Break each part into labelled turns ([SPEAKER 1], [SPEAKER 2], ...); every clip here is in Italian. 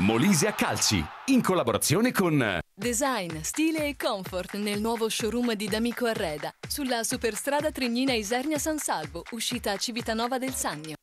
[SPEAKER 1] Molise a Calci, in collaborazione con...
[SPEAKER 2] Design, stile e comfort nel nuovo showroom di D'Amico Arreda, sulla superstrada Trignina Isernia San Salvo, uscita a Civitanova del Sannio.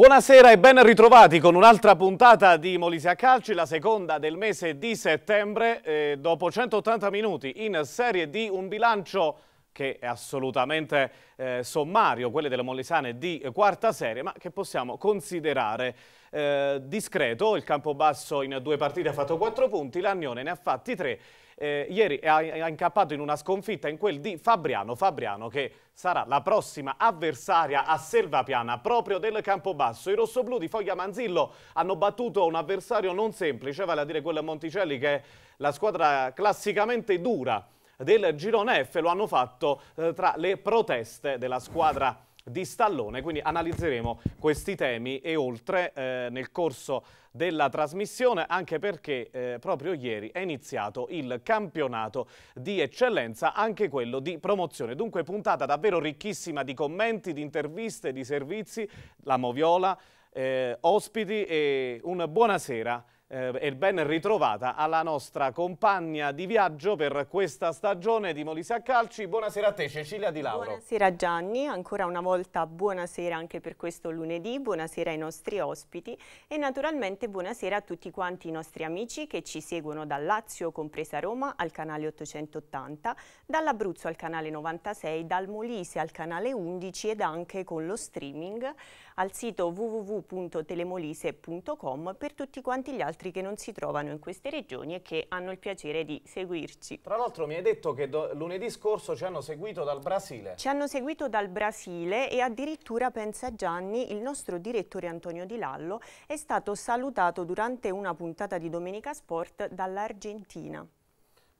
[SPEAKER 3] Buonasera e ben ritrovati con un'altra puntata di Molise a Calci, la seconda del mese di settembre. Eh, dopo 180 minuti in Serie D, un bilancio che è assolutamente eh, sommario, quello delle Molisane di quarta serie, ma che possiamo considerare eh, discreto. Il Campobasso in due partite ha fatto 4 punti, l'Agnone ne ha fatti 3 eh, ieri ha, incappato in una sconfitta in quel di Fabriano, Fabriano che sarà la prossima avversaria a Selvapiana proprio del Campobasso. I rossoblù di Foglia Manzillo hanno battuto un avversario non semplice, vale a dire quello Monticelli che è la squadra classicamente dura del girone F, lo hanno fatto eh, tra le proteste della squadra di Stallone, quindi analizzeremo questi temi e oltre eh, nel corso della trasmissione anche perché eh, proprio ieri è iniziato il campionato di eccellenza, anche quello di promozione. Dunque puntata davvero ricchissima di commenti, di interviste, di servizi, la Moviola, eh, ospiti e un buonasera eh, e ben ritrovata alla nostra compagna di viaggio per questa stagione di Molise a Calci. Buonasera a te Cecilia Di Lauro. Buonasera
[SPEAKER 4] Gianni, ancora una volta buonasera anche per questo lunedì, buonasera ai nostri ospiti e naturalmente buonasera a tutti quanti i nostri amici che ci seguono dal Lazio, compresa Roma, al canale 880, dall'Abruzzo al canale 96, dal Molise al canale 11 ed anche con lo streaming al sito www.telemolise.com per tutti quanti gli altri altri che non si trovano in queste regioni e che hanno il piacere di seguirci. Tra l'altro mi hai detto che lunedì scorso ci hanno seguito dal Brasile. Ci hanno seguito dal Brasile e addirittura, pensa Gianni, il nostro direttore Antonio Di Lallo è stato salutato durante una puntata di Domenica Sport dall'Argentina.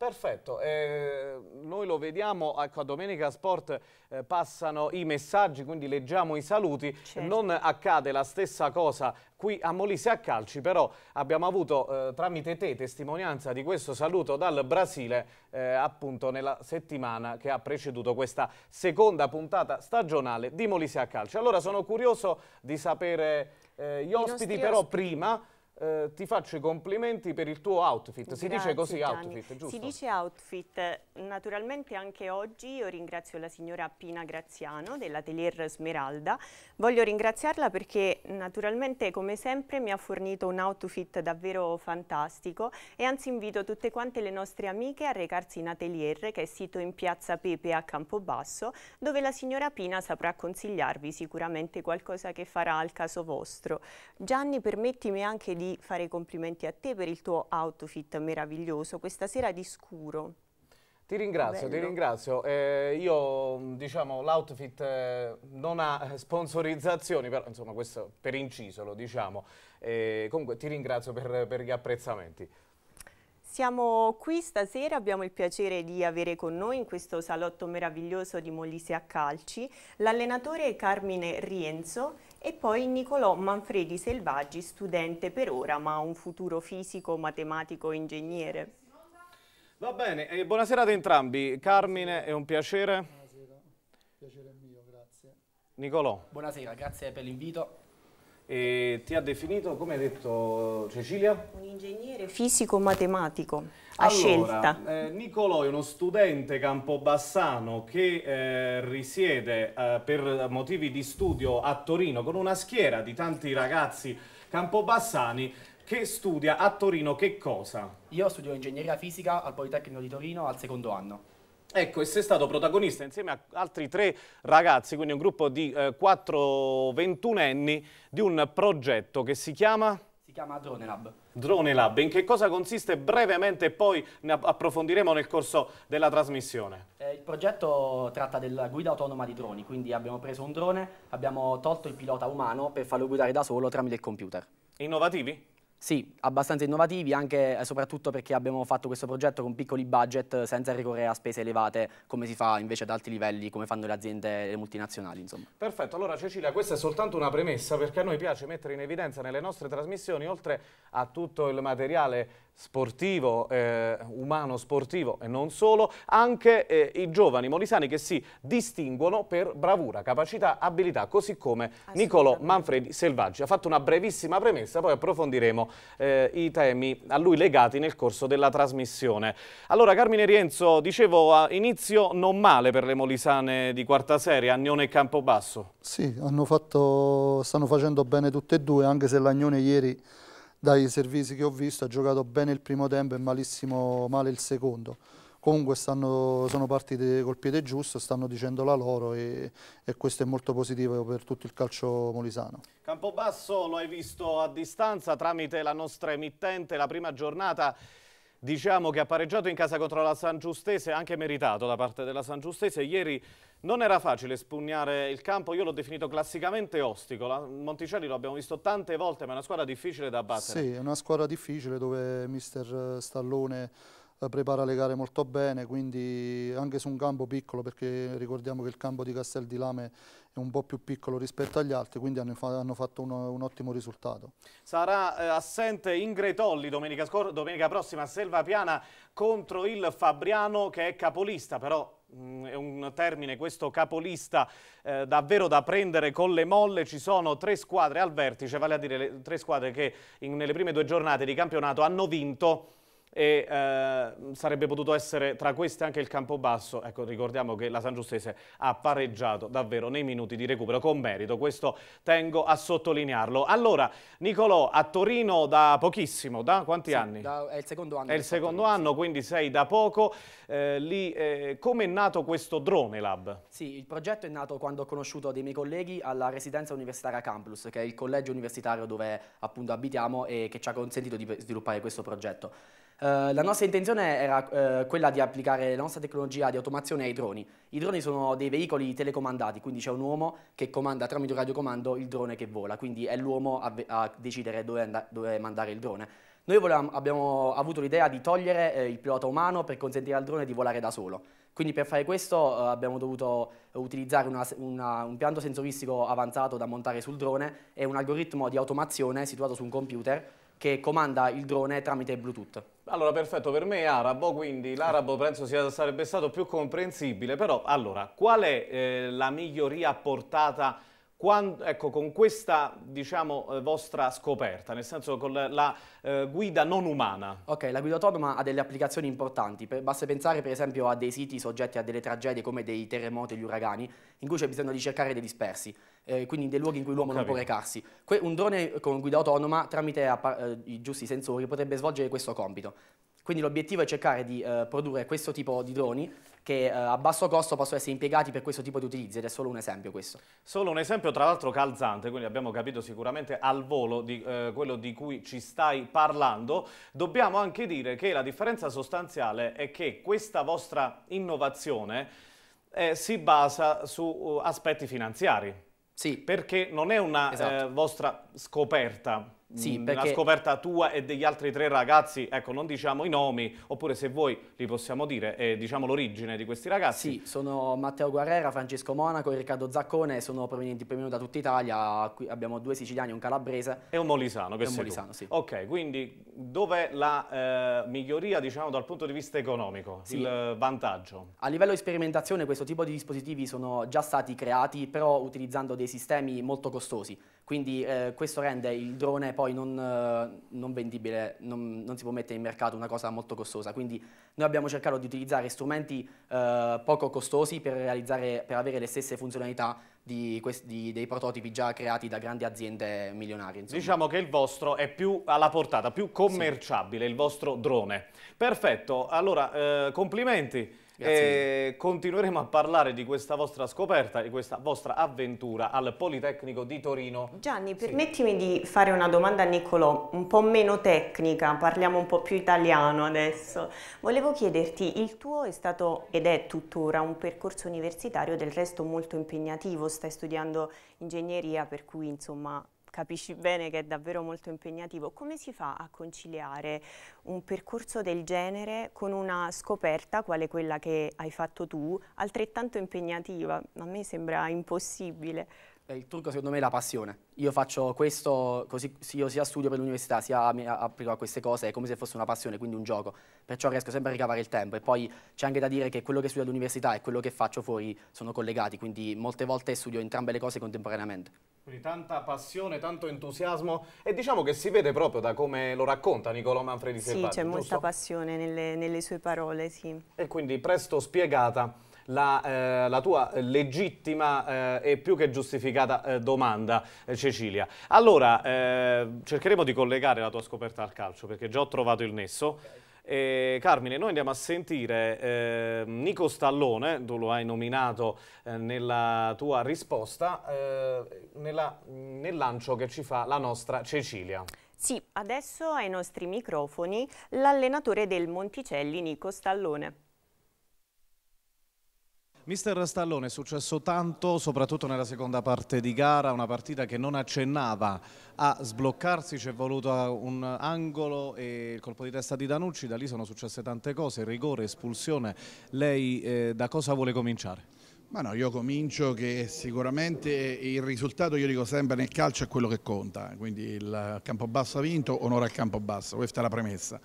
[SPEAKER 3] Perfetto, eh, noi lo vediamo, ecco, a Domenica Sport eh, passano i messaggi, quindi leggiamo i saluti, certo. non accade la stessa cosa qui a Molise a Calci, però abbiamo avuto eh, tramite te testimonianza di questo saluto dal Brasile eh, appunto nella settimana che ha preceduto questa seconda puntata stagionale di Molise a Calci. Allora sono curioso di sapere eh, gli ospiti, però ospiti. prima eh, ti faccio i complimenti per il tuo outfit. Si dice così Gianni. outfit, giusto? Si
[SPEAKER 4] dice outfit. Naturalmente anche oggi io ringrazio la signora Pina Graziano dell'Atelier Smeralda. Voglio ringraziarla perché naturalmente come sempre mi ha fornito un outfit davvero fantastico e anzi invito tutte quante le nostre amiche a recarsi in Atelier che è sito in piazza Pepe a Campobasso dove la signora Pina saprà consigliarvi sicuramente qualcosa che farà al caso vostro. Gianni permettimi anche di fare i complimenti a te per il tuo outfit meraviglioso, questa sera di scuro. Ti ringrazio, Bello. ti ringrazio.
[SPEAKER 3] Eh, io, diciamo, l'outfit eh, non ha sponsorizzazioni, però, insomma, questo per inciso lo diciamo. Eh, comunque ti ringrazio per, per gli apprezzamenti.
[SPEAKER 4] Siamo qui stasera, abbiamo il piacere di avere con noi in questo salotto meraviglioso di Molise a Calci l'allenatore Carmine Rienzo e poi Nicolò Manfredi Selvaggi, studente per ora ma un futuro fisico, matematico, ingegnere.
[SPEAKER 3] Va bene, e eh, buonasera ad entrambi.
[SPEAKER 4] Carmine, è un piacere.
[SPEAKER 5] Buonasera, piacere mio, grazie.
[SPEAKER 4] Nicolò.
[SPEAKER 6] Buonasera, grazie per
[SPEAKER 3] l'invito. E ti ha definito, come hai detto Cecilia? Un
[SPEAKER 4] ingegnere fisico-matematico a allora, scelta.
[SPEAKER 3] Eh, Nicolò è uno studente campobassano che eh, risiede eh, per motivi di studio a Torino con una schiera di tanti ragazzi campobassani che studia a Torino
[SPEAKER 6] che cosa? Io studio ingegneria fisica al Politecnico di Torino al secondo anno.
[SPEAKER 3] Ecco, e sei stato protagonista insieme a altri tre ragazzi, quindi un gruppo di eh, 4 ventunenni, di un progetto che si chiama...
[SPEAKER 6] Si chiama Drone Lab. Drone
[SPEAKER 3] Lab, in che cosa consiste brevemente e poi ne approfondiremo nel corso della trasmissione?
[SPEAKER 6] Eh, il progetto tratta della guida autonoma di droni, quindi abbiamo preso un drone, abbiamo tolto il pilota umano per farlo guidare da solo tramite il computer. Innovativi? Sì, abbastanza innovativi, anche e eh, soprattutto perché abbiamo fatto questo progetto con piccoli budget senza ricorrere a spese elevate, come si fa invece ad alti livelli, come fanno le aziende le multinazionali. Insomma.
[SPEAKER 3] Perfetto, allora Cecilia, questa è soltanto una premessa perché a noi piace mettere in evidenza nelle nostre trasmissioni, oltre a tutto il materiale sportivo, eh, umano sportivo e non solo, anche eh, i giovani molisani che si distinguono per bravura, capacità, abilità, così come Nicolò Manfredi Selvaggi. Ha fatto una brevissima premessa, poi approfondiremo eh, i temi a lui legati nel corso della trasmissione. Allora Carmine Rienzo, dicevo a inizio non male per le molisane di quarta serie, Agnone e Campobasso.
[SPEAKER 5] Sì, fatto, stanno facendo bene tutte e due, anche se l'Agnone ieri dai servizi che ho visto ha giocato bene il primo tempo e malissimo male il secondo comunque stanno, sono partite col piede giusto, stanno dicendo la loro e, e, questo è molto positivo per tutto il calcio molisano.
[SPEAKER 3] Campobasso lo hai visto a distanza tramite la nostra emittente, la prima giornata diciamo che ha pareggiato in casa contro la San Giustese, anche meritato da parte della San Giustese, ieri non era facile spugnare il campo, io l'ho definito classicamente ostico, la Monticelli lo abbiamo visto tante volte, ma è una squadra difficile da battere. Sì, è
[SPEAKER 5] una squadra difficile dove mister Stallone eh, prepara le gare molto bene, quindi anche su un campo piccolo, perché ricordiamo che il campo di Castel di Lame è un po' più piccolo rispetto agli altri, quindi hanno, hanno fatto un, un, ottimo risultato.
[SPEAKER 3] Sarà eh, assente Ingretolli domenica, domenica prossima a Selva Piana contro il Fabriano che è capolista, però Mm, è un termine questo capolista eh, davvero da prendere con le molle, ci sono tre squadre al vertice, vale a dire le tre squadre che in, nelle prime due giornate di campionato hanno vinto e eh, sarebbe potuto essere tra queste anche il Campobasso. Ecco, ricordiamo che la San Giustese ha pareggiato davvero nei minuti di recupero con merito, questo tengo a sottolinearlo. Allora, Nicolò, a Torino da pochissimo, da quanti sì, anni?
[SPEAKER 6] Da, è il secondo anno. È il
[SPEAKER 3] secondo anno, quindi sei da poco. Eh, lì, eh, come è nato
[SPEAKER 6] questo Drone Lab? Sì, il progetto è nato quando ho conosciuto dei miei colleghi alla residenza universitaria Campus, che è il collegio universitario dove appunto abitiamo e che ci ha consentito di sviluppare questo progetto. Eh, la nostra intenzione era eh, quella di applicare la nostra tecnologia di automazione ai droni. I droni sono dei veicoli telecomandati, quindi c'è un uomo che comanda tramite un radiocomando il drone che vola, quindi è l'uomo a, a, decidere dove, dove mandare il drone. Noi volevamo, abbiamo avuto l'idea di togliere eh, il pilota umano per consentire al drone di volare da solo. Quindi per fare questo eh, abbiamo dovuto utilizzare una, una, un pianto sensoristico avanzato da montare sul drone e un algoritmo di automazione situato su un computer che comanda il drone tramite Bluetooth.
[SPEAKER 3] Allora, perfetto, per me è arabo, quindi l'arabo penso sia, sarebbe stato più comprensibile, però allora, qual è eh, la miglioria apportata quando, ecco, con questa diciamo, eh, vostra scoperta, nel senso con la, la eh, guida non umana?
[SPEAKER 6] Ok, la guida autonoma ha delle applicazioni importanti, per, basta pensare per esempio a dei siti soggetti a delle tragedie come dei terremoti e gli uragani, in cui c'è bisogno di cercare dei dispersi, eh, quindi dei luoghi in cui l'uomo non, può recarsi. Que un drone con guida autonoma, tramite eh, i giusti sensori, potrebbe svolgere questo compito. Quindi l'obiettivo è cercare di eh, produrre questo tipo di droni che eh, a basso costo possono essere impiegati per questo tipo di utilizzi ed è solo un esempio questo.
[SPEAKER 3] Solo un esempio tra l'altro calzante, quindi abbiamo capito sicuramente al volo di eh, quello di cui ci stai parlando. Dobbiamo anche dire che la differenza sostanziale è che questa vostra innovazione eh, si basa su uh, aspetti finanziari. Sì. Perché non è una eh, esatto. eh, vostra scoperta, sì, mm, perché... La scoperta tua e degli altri tre ragazzi, ecco, non diciamo i nomi, oppure se vuoi li possiamo dire, eh, diciamo l'origine di questi ragazzi. Sì,
[SPEAKER 6] sono Matteo Guerrera, Francesco Monaco e Riccardo Zaccone, sono provenienti più o meno da tutta Italia, Qui abbiamo due siciliani, un calabrese. E un molisano, che e un molisano, sì.
[SPEAKER 3] Ok, quindi dov'è la eh, miglioria, diciamo, dal punto di vista economico, sì. il vantaggio?
[SPEAKER 6] A livello di sperimentazione questo tipo di dispositivi sono già stati creati, però utilizzando dei sistemi molto costosi. Quindi eh, questo rende il drone poi non, eh, non vendibile, non, non, si può mettere in mercato una cosa molto costosa. Quindi noi abbiamo cercato di utilizzare strumenti eh, poco costosi per, per, avere le stesse funzionalità di questi, dei prototipi già creati da grandi aziende milionarie. Insomma.
[SPEAKER 3] Diciamo che il vostro è più alla portata, più commerciabile, sì. il vostro drone. Perfetto, allora eh, complimenti. E continueremo a parlare di questa vostra scoperta, di questa vostra avventura al Politecnico di Torino.
[SPEAKER 4] Gianni, permettimi sì. di fare una domanda a Niccolò, un po' meno tecnica, parliamo un po' più italiano adesso. Volevo chiederti, il tuo è stato ed è tuttora un percorso universitario del resto molto impegnativo, stai studiando ingegneria per cui insomma capisci bene che è davvero molto impegnativo. Come si fa a conciliare un percorso del genere con una scoperta, quale quella che hai fatto tu, altrettanto impegnativa? A me sembra impossibile il trucco secondo me è la passione.
[SPEAKER 6] Io faccio questo, così io sia studio per l'università, sia mi applico a queste cose, è come se fosse una passione, quindi un gioco. Perciò riesco sempre a ricavare il tempo. E poi c'è anche da dire che quello che studio all'università e quello che faccio fuori sono collegati, quindi molte volte studio entrambe le cose contemporaneamente.
[SPEAKER 3] Quindi tanta passione, tanto entusiasmo e diciamo che si vede proprio da come lo racconta Nicolò Manfredi Selvaggi, Sì, c'è molta
[SPEAKER 4] passione nelle, nelle sue parole, sì.
[SPEAKER 3] E quindi presto spiegata la, eh, la tua legittima eh, e più che giustificata eh, domanda, eh, Cecilia. Allora, eh, cercheremo di collegare la tua scoperta al calcio, perché già ho trovato il nesso. Okay. Carmine, noi andiamo a sentire eh, Nico Stallone, tu lo hai nominato eh, nella tua risposta, eh, nella, nel lancio che ci fa la nostra Cecilia.
[SPEAKER 4] Sì, adesso ai nostri microfoni l'allenatore del Monticelli, Nico Stallone.
[SPEAKER 3] Mister Stallone, è successo tanto, soprattutto nella seconda parte di gara, una partita che non accennava a sbloccarsi, ci è voluto un angolo e il colpo di testa di Danucci, da lì sono successe tante cose, rigore, espulsione, lei eh, da cosa vuole
[SPEAKER 1] cominciare? Ma no, io comincio che sicuramente il risultato, io dico sempre, nel calcio è quello che conta, quindi il campo basso ha vinto, onore al campo basso, questa è la premessa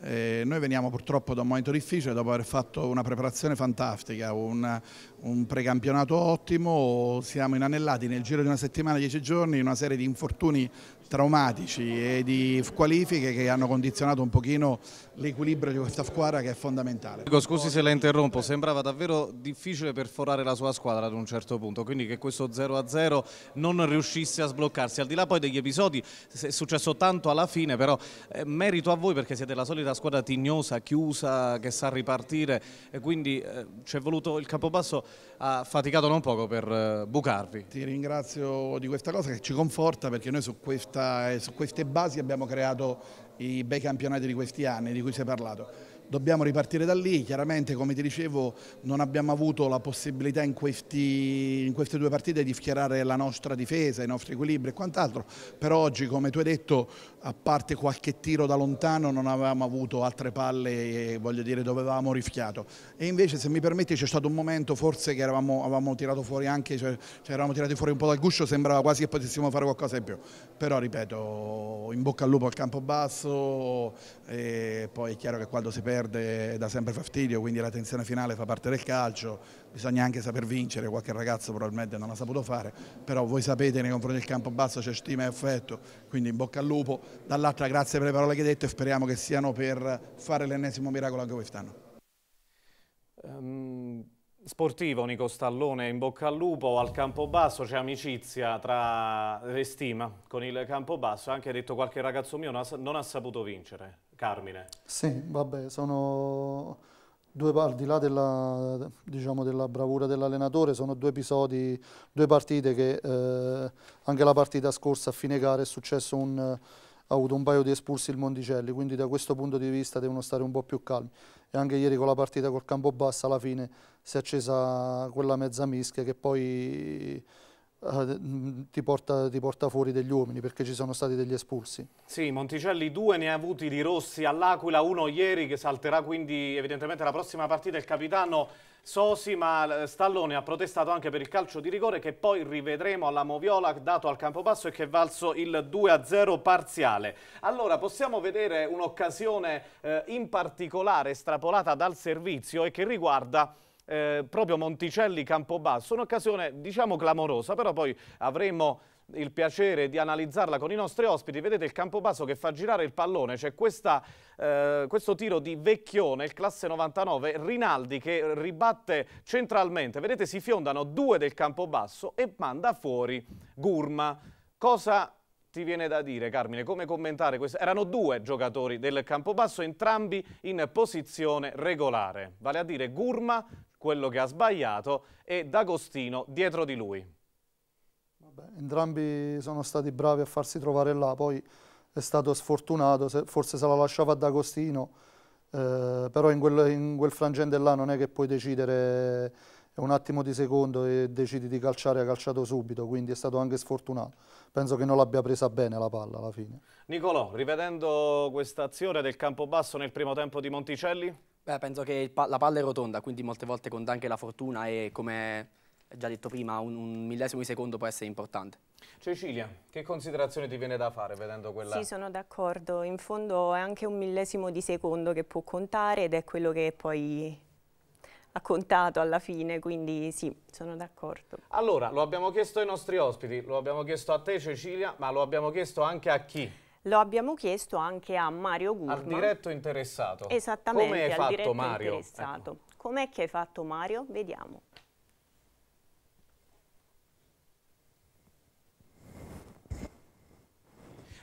[SPEAKER 1] eh, noi veniamo purtroppo da un momento difficile, dopo aver fatto una preparazione fantastica, un, un precampionato ottimo, siamo inanellati nel giro di una settimana, dieci giorni, in una serie di infortuni traumatici e di qualifiche che hanno condizionato un pochino l'equilibrio di questa squadra che è fondamentale.
[SPEAKER 3] Scusi se la interrompo, sembrava davvero difficile perforare la sua squadra ad un certo punto, quindi che questo 0-0 non riuscisse a sbloccarsi, al di là poi degli episodi è successo tanto alla fine, però eh, merito a voi perché siete la solita squadra tignosa, chiusa, che sa ripartire e quindi eh, ci è voluto il
[SPEAKER 1] capobasso ha faticato non poco per eh, bucarvi. Ti ringrazio di questa cosa che ci conforta perché noi su questa e eh, su queste basi abbiamo creato i bei campionati di questi anni di cui si è parlato. Dobbiamo ripartire da lì, chiaramente come ti dicevo non abbiamo avuto la possibilità in, questi, in queste due partite di schierare la nostra difesa, i nostri equilibri e quant'altro, però oggi come tu hai detto a parte qualche tiro da lontano non avevamo avuto altre palle e voglio dire dove avevamo riffiato e invece se mi permetti c'è stato un momento forse che eravamo, avevamo tirato fuori anche cioè, cioè eravamo tirati fuori un po' dal guscio sembrava quasi che potessimo fare qualcosa in più però ripeto in bocca al lupo al campo basso poi è chiaro che quando si perde dà sempre fastidio quindi la tensione finale fa parte del calcio bisogna anche saper vincere, qualche ragazzo probabilmente non l'ha saputo fare, però voi sapete nei confronti del campo basso c'è stima e affetto, quindi in bocca al lupo, dall'altra grazie per le parole che hai detto e speriamo che siano per fare l'ennesimo miracolo anche quest'anno.
[SPEAKER 3] Um, sportivo Nico Stallone, in bocca al lupo, al campo basso c'è amicizia tra e stima con il campo basso, anche detto qualche ragazzo mio non ha, non ha saputo vincere, Carmine.
[SPEAKER 5] Sì, vabbè, sono due, al di là della, diciamo, della bravura dell'allenatore, sono due episodi, due partite che eh, anche la partita scorsa a fine gara è successo un, ha avuto un paio di espulsi il Monticelli, quindi da questo punto di vista devono stare un po' più calmi. E anche ieri con la partita col campo basso alla fine si è accesa quella mezza mischia che poi eh, mm, ti porta, ti porta, fuori degli uomini perché ci sono stati degli espulsi.
[SPEAKER 3] Sì, Monticelli due ne ha avuti di rossi all'Aquila, uno ieri che salterà quindi evidentemente la prossima partita il capitano Sosi, ma eh, Stallone ha protestato anche per il calcio di rigore che poi rivedremo alla Moviola dato al Campobasso e che è valso il 2-0 parziale. Allora possiamo vedere un'occasione eh, in particolare estrapolata dal servizio e che riguarda eh, proprio Monticelli Campobasso, un'occasione diciamo clamorosa, però poi avremo il piacere di analizzarla con i nostri ospiti. Vedete il Campobasso che fa girare il pallone, c'è eh, questo tiro di Vecchione, il classe 99, Rinaldi che ribatte centralmente. Vedete si fiondano due del Campobasso e manda fuori Gurma. Cosa ti viene da dire Carmine, come commentare questo? Erano due giocatori del Campobasso, entrambi in posizione regolare, vale a dire Gurma quello che ha sbagliato e D'Agostino dietro di lui.
[SPEAKER 5] Vabbè, entrambi sono stati bravi a farsi trovare là, poi è stato sfortunato, forse se la lasciava D'Agostino, Agostino, eh, però in quel, in quel, frangente là non è che puoi decidere un attimo di secondo e decidi di calciare, ha calciato subito, quindi è stato anche sfortunato. Penso che non l'abbia presa bene la palla alla fine.
[SPEAKER 3] Nicolò, rivedendo questa azione del campo basso nel primo tempo di Monticelli?
[SPEAKER 6] Beh, penso che pa la palla è rotonda, quindi molte volte conta anche la fortuna e come già detto prima, un, un, millesimo di secondo può essere importante. Cecilia,
[SPEAKER 3] che considerazione ti viene da fare vedendo
[SPEAKER 6] quella? Sì,
[SPEAKER 4] sono d'accordo. In fondo è anche un millesimo di secondo che può contare ed è quello che poi ha contato alla fine, quindi sì, sono d'accordo.
[SPEAKER 3] Allora, lo abbiamo chiesto ai nostri ospiti, lo abbiamo chiesto a te Cecilia, ma lo abbiamo chiesto anche a chi?
[SPEAKER 4] Lo abbiamo chiesto anche a Mario Gurma. Al diretto
[SPEAKER 3] interessato. Esattamente, Come hai fatto Mario? interessato.
[SPEAKER 4] Ecco. Com'è che hai fatto Mario? Vediamo.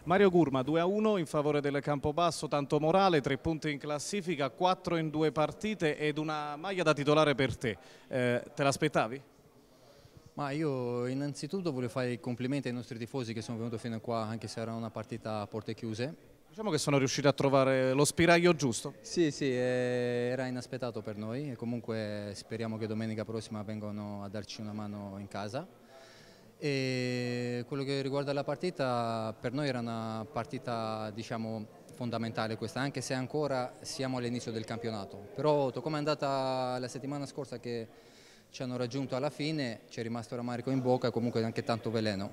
[SPEAKER 3] Mario Gurma 2 a 1 in favore del Campobasso, tanto morale, tre punti in classifica, quattro in due partite ed una maglia da titolare per te. Eh,
[SPEAKER 7] te l'aspettavi? Ma io innanzitutto voglio fare i complimenti ai nostri tifosi che sono venuti fino a qua, anche se era una partita a porte chiuse.
[SPEAKER 3] Diciamo che sono riusciti a trovare lo spiraglio
[SPEAKER 7] giusto. Sì, sì, eh, era inaspettato per noi e comunque speriamo che domenica prossima vengano a darci una mano in casa. E quello che riguarda la partita, per noi era una partita diciamo, fondamentale questa, anche se ancora siamo all'inizio del campionato. Però come è andata la settimana scorsa che ci hanno raggiunto alla fine, ci è rimasto ramarico in bocca e comunque anche tanto veleno.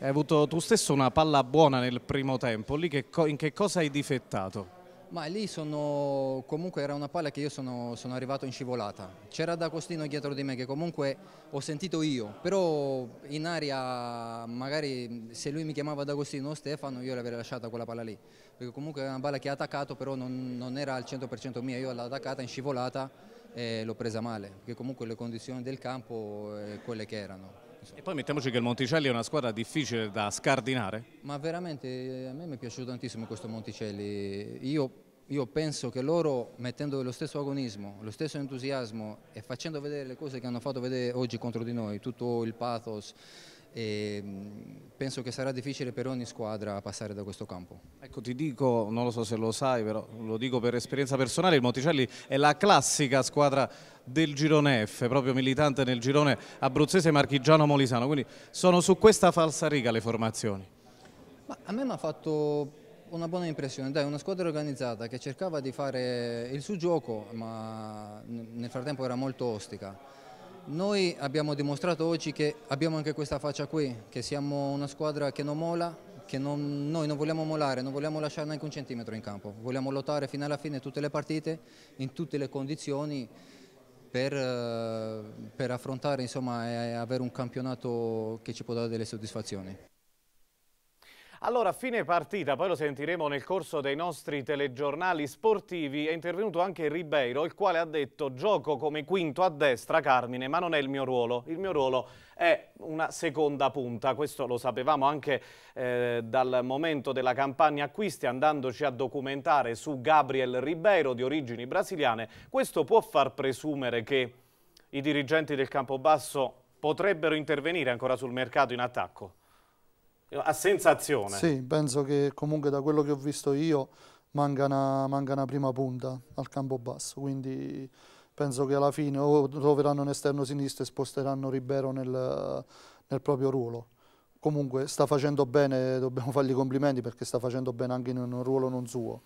[SPEAKER 7] Hai avuto tu stesso una palla buona nel primo tempo, lì che in che cosa hai difettato? Ma lì sono, comunque era una palla che io sono, sono arrivato in scivolata. C'era D'Agostino dietro di me che comunque ho sentito io, però in aria magari se lui mi chiamava D'Agostino o Stefano io l'avrei lasciata quella palla lì, perché comunque è una palla che ha attaccato però non, non era al 100% mia, io l'ho attaccata in scivolata e l'ho presa male, perché comunque le condizioni del campo eh, quelle che erano.
[SPEAKER 3] Insomma. E poi mettiamoci che il Monticelli è una squadra difficile da scardinare.
[SPEAKER 7] Ma veramente eh, a me mi è piaciuto tantissimo questo Monticelli. Io, io penso che loro, mettendo lo stesso agonismo, lo stesso entusiasmo e facendo vedere le cose che hanno fatto vedere oggi contro di noi, tutto il pathos, e mm, penso che sarà difficile per ogni squadra passare da questo campo.
[SPEAKER 3] Ecco ti dico, non lo so se lo sai però lo dico per esperienza personale, il Monticelli è la classica squadra del girone F, proprio militante nel girone abruzzese marchigiano molisano, quindi sono su questa falsa riga le formazioni.
[SPEAKER 7] Ma a me mi ha fatto una buona impressione, dai, una squadra organizzata che cercava di fare il suo gioco ma nel frattempo era molto ostica noi abbiamo dimostrato oggi che abbiamo anche questa faccia qui, che siamo una squadra che non mola, che non, noi non vogliamo molare, non vogliamo lasciare neanche un centimetro in campo, vogliamo lottare fino alla fine tutte le partite, in tutte le condizioni, per, eh, per affrontare insomma, e avere un campionato che ci può dare delle soddisfazioni.
[SPEAKER 3] Allora, a fine partita, poi lo sentiremo nel corso dei nostri telegiornali sportivi, è intervenuto anche Ribeiro, il quale ha detto gioco come quinto a destra, Carmine, ma non è il mio ruolo. Il mio ruolo è una seconda punta, questo lo sapevamo anche eh, dal momento della campagna acquisti, andandoci a documentare su Gabriel Ribeiro di origini brasiliane. Questo può far presumere che i dirigenti del Campobasso potrebbero intervenire ancora sul mercato in attacco? Eh, a sensazione. Sì,
[SPEAKER 5] penso che comunque da quello che ho visto io manca una, manca una prima punta al campo basso, quindi penso che alla fine o troveranno un esterno sinistro e sposteranno Ribeiro nel, nel proprio ruolo. Comunque sta facendo bene, dobbiamo fargli complimenti perché sta facendo bene anche in un ruolo non suo.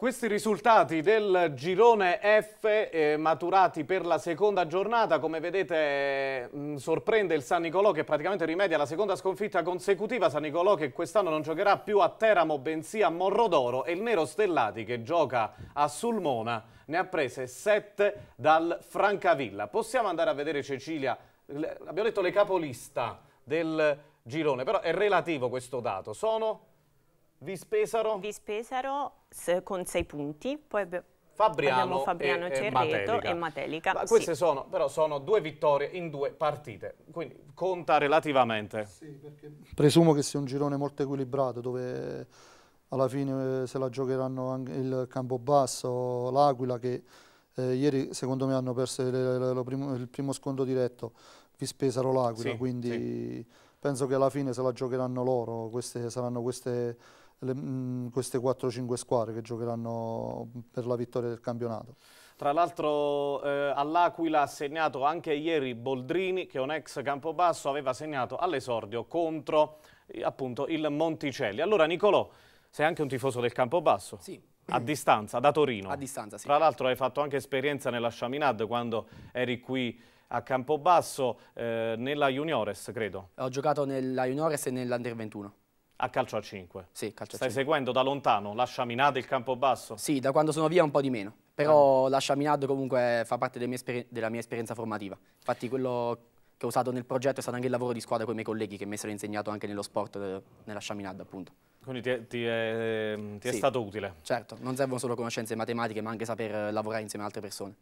[SPEAKER 3] Questi risultati del girone F eh, maturati per la seconda giornata, come vedete mh, eh, mm, sorprende il San Nicolò che praticamente rimedia la seconda sconfitta consecutiva, San Nicolò che quest'anno non giocherà più a Teramo bensì a Morrodoro e il Nero Stellati che gioca a Sulmona ne ha prese 7 dal Francavilla. Possiamo andare a vedere Cecilia, abbiamo detto le capolista del girone, però è relativo
[SPEAKER 4] questo dato, sono vi Vispesaro con 6 punti, poi Fabriano, Fabriano e, Cerreto e Matelica. E Matelica Ma queste sì. sono,
[SPEAKER 3] però sono due vittorie in due partite, quindi conta relativamente. Sì,
[SPEAKER 5] presumo che sia un girone molto equilibrato dove alla fine eh, se la giocheranno anche il Campobasso, l'Aquila che eh, ieri secondo me hanno perso il, il, primo, il primo scontro diretto, Vispesaro l'Aquila, sì, quindi sì. penso che alla fine se la giocheranno loro, queste saranno queste le, mh, mm, queste 4-5 squadre che giocheranno per la vittoria del campionato.
[SPEAKER 3] Tra l'altro eh, all'Aquila ha segnato anche ieri Boldrini che è un ex Campobasso aveva segnato all'esordio contro eh, appunto il Monticelli. Allora Nicolò, sei anche un tifoso del Campobasso? Sì. A distanza, da Torino. A distanza, sì. Tra l'altro hai fatto anche esperienza nella Chaminade quando eri qui a Campobasso, eh, nella Juniores, credo.
[SPEAKER 6] Ho giocato nella Juniores e nell'Under 21. A calcio a 5? Sì, calcio a Stai 5.
[SPEAKER 3] seguendo da lontano la Sciaminade, il campo basso? Sì, da
[SPEAKER 6] quando sono via un po' di meno. Però ah. la Sciaminade comunque fa parte mie della mia esperienza formativa. Infatti quello che ho usato nel progetto è stato anche il lavoro di squadra con i miei colleghi che mi sono insegnato anche nello sport, eh, nella Sciaminade appunto. Quindi ti, è, ti è, ti è sì, stato utile? Certo, non servono solo conoscenze matematiche ma anche saper lavorare insieme ad altre persone.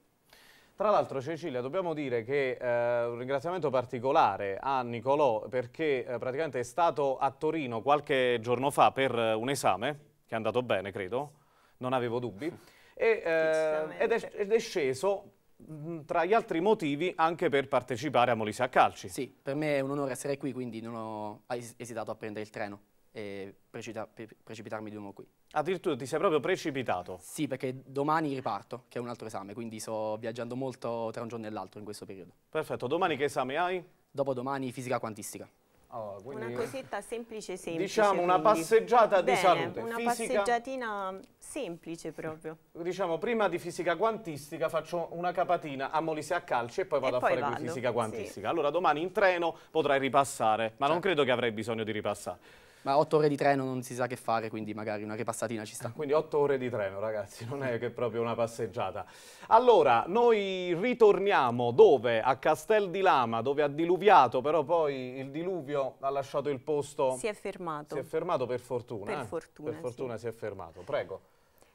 [SPEAKER 3] Tra l'altro Cecilia dobbiamo dire che eh, un ringraziamento particolare a Nicolò perché eh, praticamente è stato a Torino qualche giorno fa per eh, un esame che è andato bene credo, non avevo dubbi, e, eh, ed, è, ed, è, sceso mm, tra gli altri motivi anche per partecipare a Molise a Calci. Sì,
[SPEAKER 6] per me è un onore essere qui quindi non ho esitato a prendere il treno e precipita precipitarmi di nuovo qui. Addirittura ti sei proprio precipitato? Sì, perché domani riparto, che è un altro esame, quindi sto viaggiando molto tra un giorno e l'altro in questo periodo. Perfetto, domani che esame hai? Dopodomani fisica quantistica. Oh, una
[SPEAKER 4] cosetta semplice semplice. Diciamo una passeggiata Bene, di salute. Una fisica... passeggiatina semplice proprio.
[SPEAKER 3] Diciamo prima di fisica quantistica faccio una capatina a Molise a calci e poi vado e a poi fare vado. fisica quantistica. Sì. Allora domani in treno potrai ripassare, ma certo. non credo che avrai bisogno di ripassare.
[SPEAKER 6] Ma 8 ore di treno non si sa che fare, quindi magari una ripassatina ci sta. Quindi 8 ore
[SPEAKER 3] di treno, ragazzi, non è che è proprio una passeggiata. Allora, noi ritorniamo
[SPEAKER 6] dove? A
[SPEAKER 3] Castel di Lama, dove ha diluviato, però poi il diluvio ha lasciato il posto... Si è
[SPEAKER 4] fermato. Si è fermato per fortuna.
[SPEAKER 3] Per eh? fortuna, Per fortuna sì. si è fermato. Prego.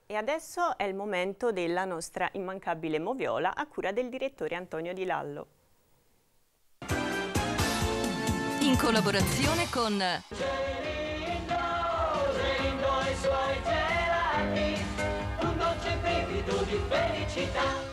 [SPEAKER 4] E adesso è il momento della nostra immancabile moviola a cura del direttore Antonio Di Lallo. In collaborazione
[SPEAKER 2] con suoi gelati, un dolce brivido di felicità.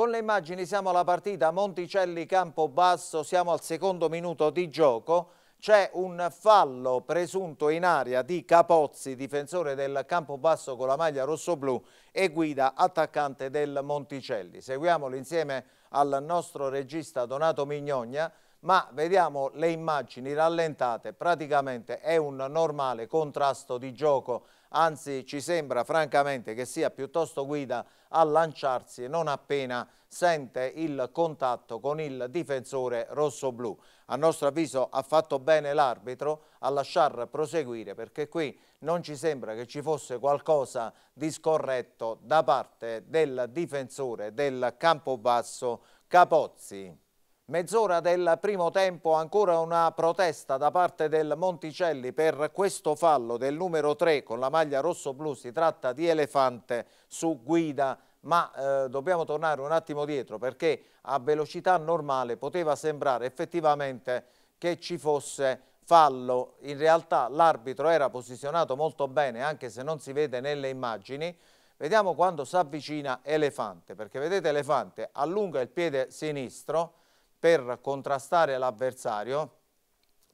[SPEAKER 8] Con le immagini siamo alla partita Monticelli Campobasso, siamo al secondo minuto di gioco. C'è un fallo presunto in aria di Capozzi, difensore del Campobasso con la maglia rossoblù e guida attaccante del Monticelli. Seguiamolo insieme al nostro regista Donato Mignogna, ma vediamo le immagini rallentate. Praticamente è un normale contrasto di gioco anzi ci sembra francamente che sia piuttosto guida a lanciarsi non appena sente il contatto con il difensore rosso-blu. A nostro avviso ha fatto bene l'arbitro a lasciar proseguire perché qui non ci sembra che ci fosse qualcosa di scorretto da parte del difensore del Campobasso Capozzi. Mezz'ora del primo tempo, ancora una protesta da parte del Monticelli per questo fallo del numero 3 con la maglia rosso-blu, si tratta di Elefante su guida, ma eh, dobbiamo tornare un attimo dietro perché a velocità normale poteva sembrare effettivamente che ci fosse fallo, in realtà l'arbitro era posizionato molto bene anche se non si vede nelle immagini, vediamo quando si avvicina Elefante, perché vedete Elefante allunga il piede sinistro, per contrastare l'avversario,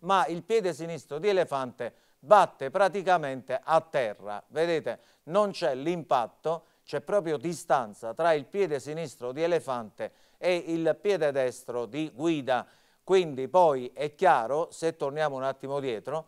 [SPEAKER 8] ma il piede sinistro di Elefante batte praticamente a terra. Vedete, non c'è l'impatto, c'è proprio distanza tra il piede sinistro di Elefante e il piede destro di Guida. Quindi poi è chiaro, se torniamo un attimo dietro,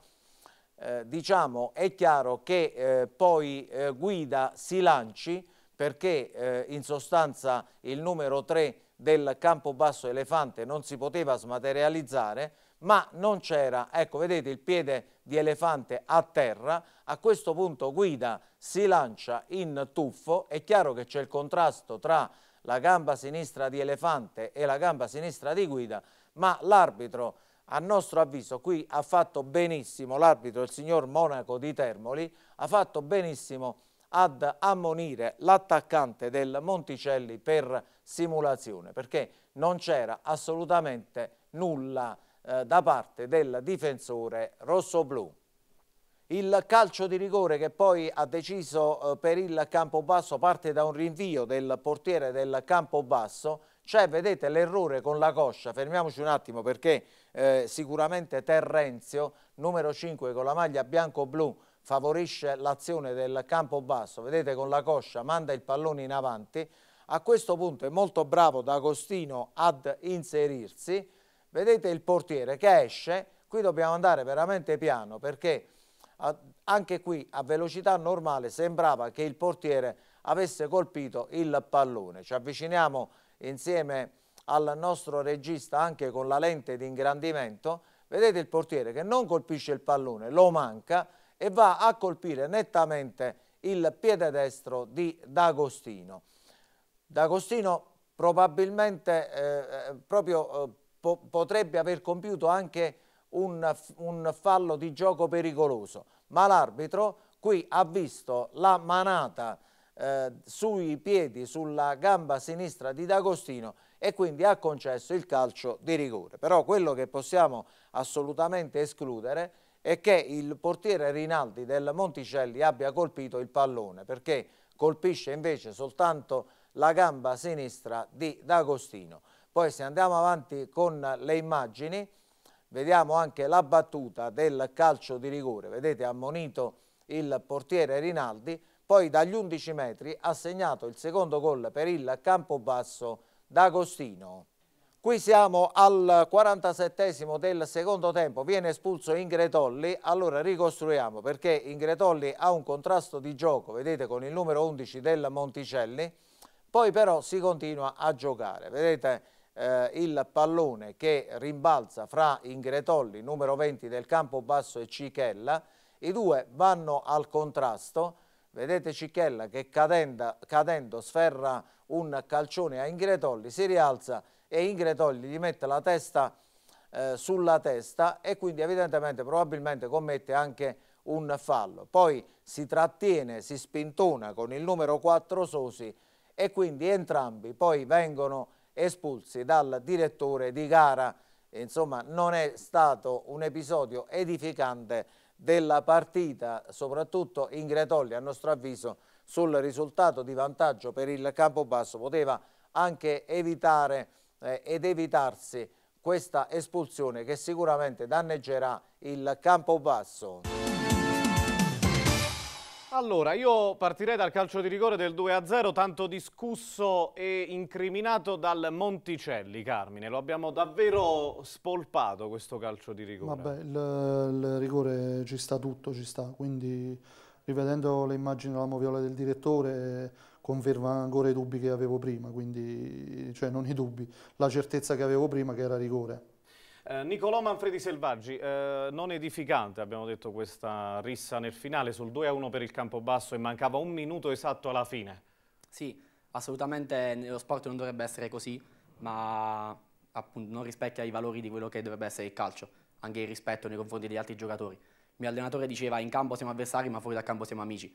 [SPEAKER 8] eh, diciamo è chiaro che eh, poi eh, Guida si lanci perché eh, in sostanza il numero 3 del campo basso Elefante non si poteva smaterializzare, ma non c'era, ecco vedete il piede di elefante a terra, a questo punto Guida si lancia in tuffo, è chiaro che c'è il contrasto tra la gamba sinistra di elefante e la gamba sinistra di Guida, ma l'arbitro a nostro avviso qui ha fatto benissimo, l'arbitro il signor Monaco di Termoli ha fatto benissimo ad ammonire l'attaccante del Monticelli per simulazione, perché non c'era assolutamente nulla eh, da parte del difensore rossoblù. Il calcio di rigore che poi ha deciso eh, per il Campobasso parte da un rinvio del portiere del Campobasso. C'è, vedete, l'errore con la coscia. Fermiamoci un attimo perché eh, sicuramente Terrenzio, numero 5 con la maglia bianco-blu favorisce l'azione del campo basso, vedete con la coscia manda il pallone in avanti, a questo punto è molto bravo D'Agostino ad inserirsi, vedete il portiere che esce, qui dobbiamo andare veramente piano perché anche qui a velocità normale sembrava che il portiere avesse colpito il pallone, ci avviciniamo insieme al nostro regista anche con la lente di ingrandimento, vedete il portiere che non colpisce il pallone, lo manca, e va a colpire nettamente il piede destro di D'Agostino. D'Agostino probabilmente eh, eh proprio, eh, po potrebbe aver compiuto anche un, un fallo di gioco pericoloso, ma l'arbitro qui ha visto la manata eh, sui piedi, sulla gamba sinistra di D'Agostino e quindi ha concesso il calcio di rigore. Però quello che possiamo assolutamente escludere è è che il portiere Rinaldi del Monticelli abbia colpito il pallone perché colpisce invece soltanto la gamba sinistra di D'Agostino. Poi se andiamo avanti con le immagini vediamo anche la battuta del calcio di rigore, vedete ammonito il portiere Rinaldi, poi dagli 11 metri ha segnato il secondo gol per il Campobasso D'Agostino. Qui siamo al 47 esimo del secondo tempo, viene espulso Ingretolli, allora ricostruiamo perché Ingretolli ha un contrasto di gioco, vedete con il numero 11 del Monticelli, poi però si continua a giocare, vedete eh, il pallone che rimbalza fra Ingretolli, numero 20 del campo basso e Cichella, i due vanno al contrasto, vedete Cichella che cadenda, cadendo sferra un calcione a Ingretolli, si rialza e Ingrid Togli gli mette la testa eh, sulla testa e quindi evidentemente probabilmente commette anche un fallo. Poi si trattiene, si spintona con il numero 4 Sosi e quindi entrambi poi vengono espulsi dal direttore di gara. Insomma non è stato un episodio edificante della partita, soprattutto Ingretolli a nostro avviso sul risultato di vantaggio per il Campobasso poteva anche evitare eh, ed evitarsi questa espulsione che sicuramente danneggerà il campo basso.
[SPEAKER 3] Allora, io partirei dal calcio di rigore del 2-0, tanto discusso e incriminato dal Monticelli, Carmine. Lo abbiamo davvero spolpato questo calcio di rigore. Vabbè, il,
[SPEAKER 5] il rigore ci sta tutto, ci sta. Quindi, rivedendo le immagini della moviola del direttore conferma ancora i dubbi che avevo prima, quindi, cioè non i dubbi, la certezza che avevo prima che era rigore.
[SPEAKER 3] Eh, Nicolò Manfredi Selvaggi, eh, non edificante abbiamo detto questa rissa nel finale sul 2-1 per il Campobasso e mancava un minuto esatto alla fine. Sì,
[SPEAKER 6] assolutamente nello sport non dovrebbe essere così, ma appunto non rispecchia i valori di quello che dovrebbe essere il calcio, anche il rispetto nei confronti degli altri giocatori. Il mio allenatore diceva in campo siamo avversari ma fuori dal campo siamo amici.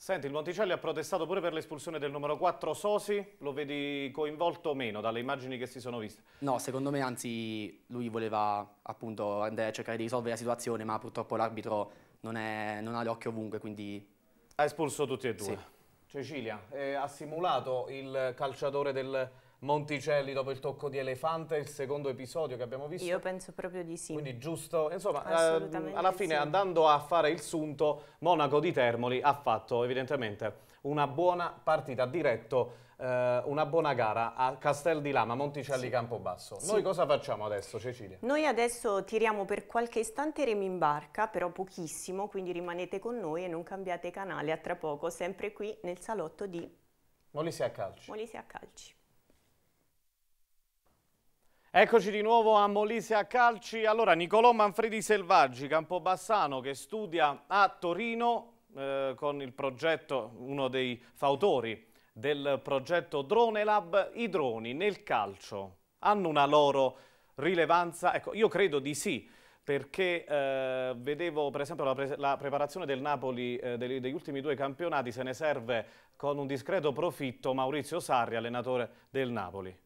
[SPEAKER 3] Senti, il Monticelli ha protestato pure per l'espulsione del numero 4 Sosi, lo vedi coinvolto o meno dalle immagini che si sono viste?
[SPEAKER 6] No, secondo me anzi lui voleva appunto andare a cercare di risolvere la situazione, ma purtroppo l'arbitro non, non, ha l'occhio ovunque, quindi... Ha espulso tutti e due. Sì.
[SPEAKER 3] Cecilia, eh, ha simulato il calciatore del Monticelli dopo il tocco di Elefante, il secondo episodio che abbiamo
[SPEAKER 4] visto. Io penso proprio di sì. Quindi giusto, insomma, ehm, alla
[SPEAKER 3] fine sì. andando a fare il sunto, Monaco di Termoli ha fatto evidentemente una buona partita, ha diretto eh, una buona gara a Castel di Lama, Monticelli sì. Campobasso. Sì. Noi cosa facciamo adesso Cecilia?
[SPEAKER 4] Noi adesso tiriamo per qualche istante remi in barca, però pochissimo, quindi rimanete con noi e non cambiate canale, a tra poco, sempre qui nel salotto di... Molise a calci. Molise a calci.
[SPEAKER 3] Eccoci di nuovo a Molise a Calci. Allora, Nicolò Manfredi Selvaggi, Campobassano, che studia a Torino eh, con il progetto, uno dei fautori del progetto Drone Lab, i droni nel calcio hanno una loro rilevanza? Ecco, io credo di sì, perché eh, vedevo per esempio la, pre la preparazione del Napoli eh, degli, degli ultimi due campionati, se ne serve con un discreto profitto Maurizio
[SPEAKER 6] Sarri, allenatore del Napoli.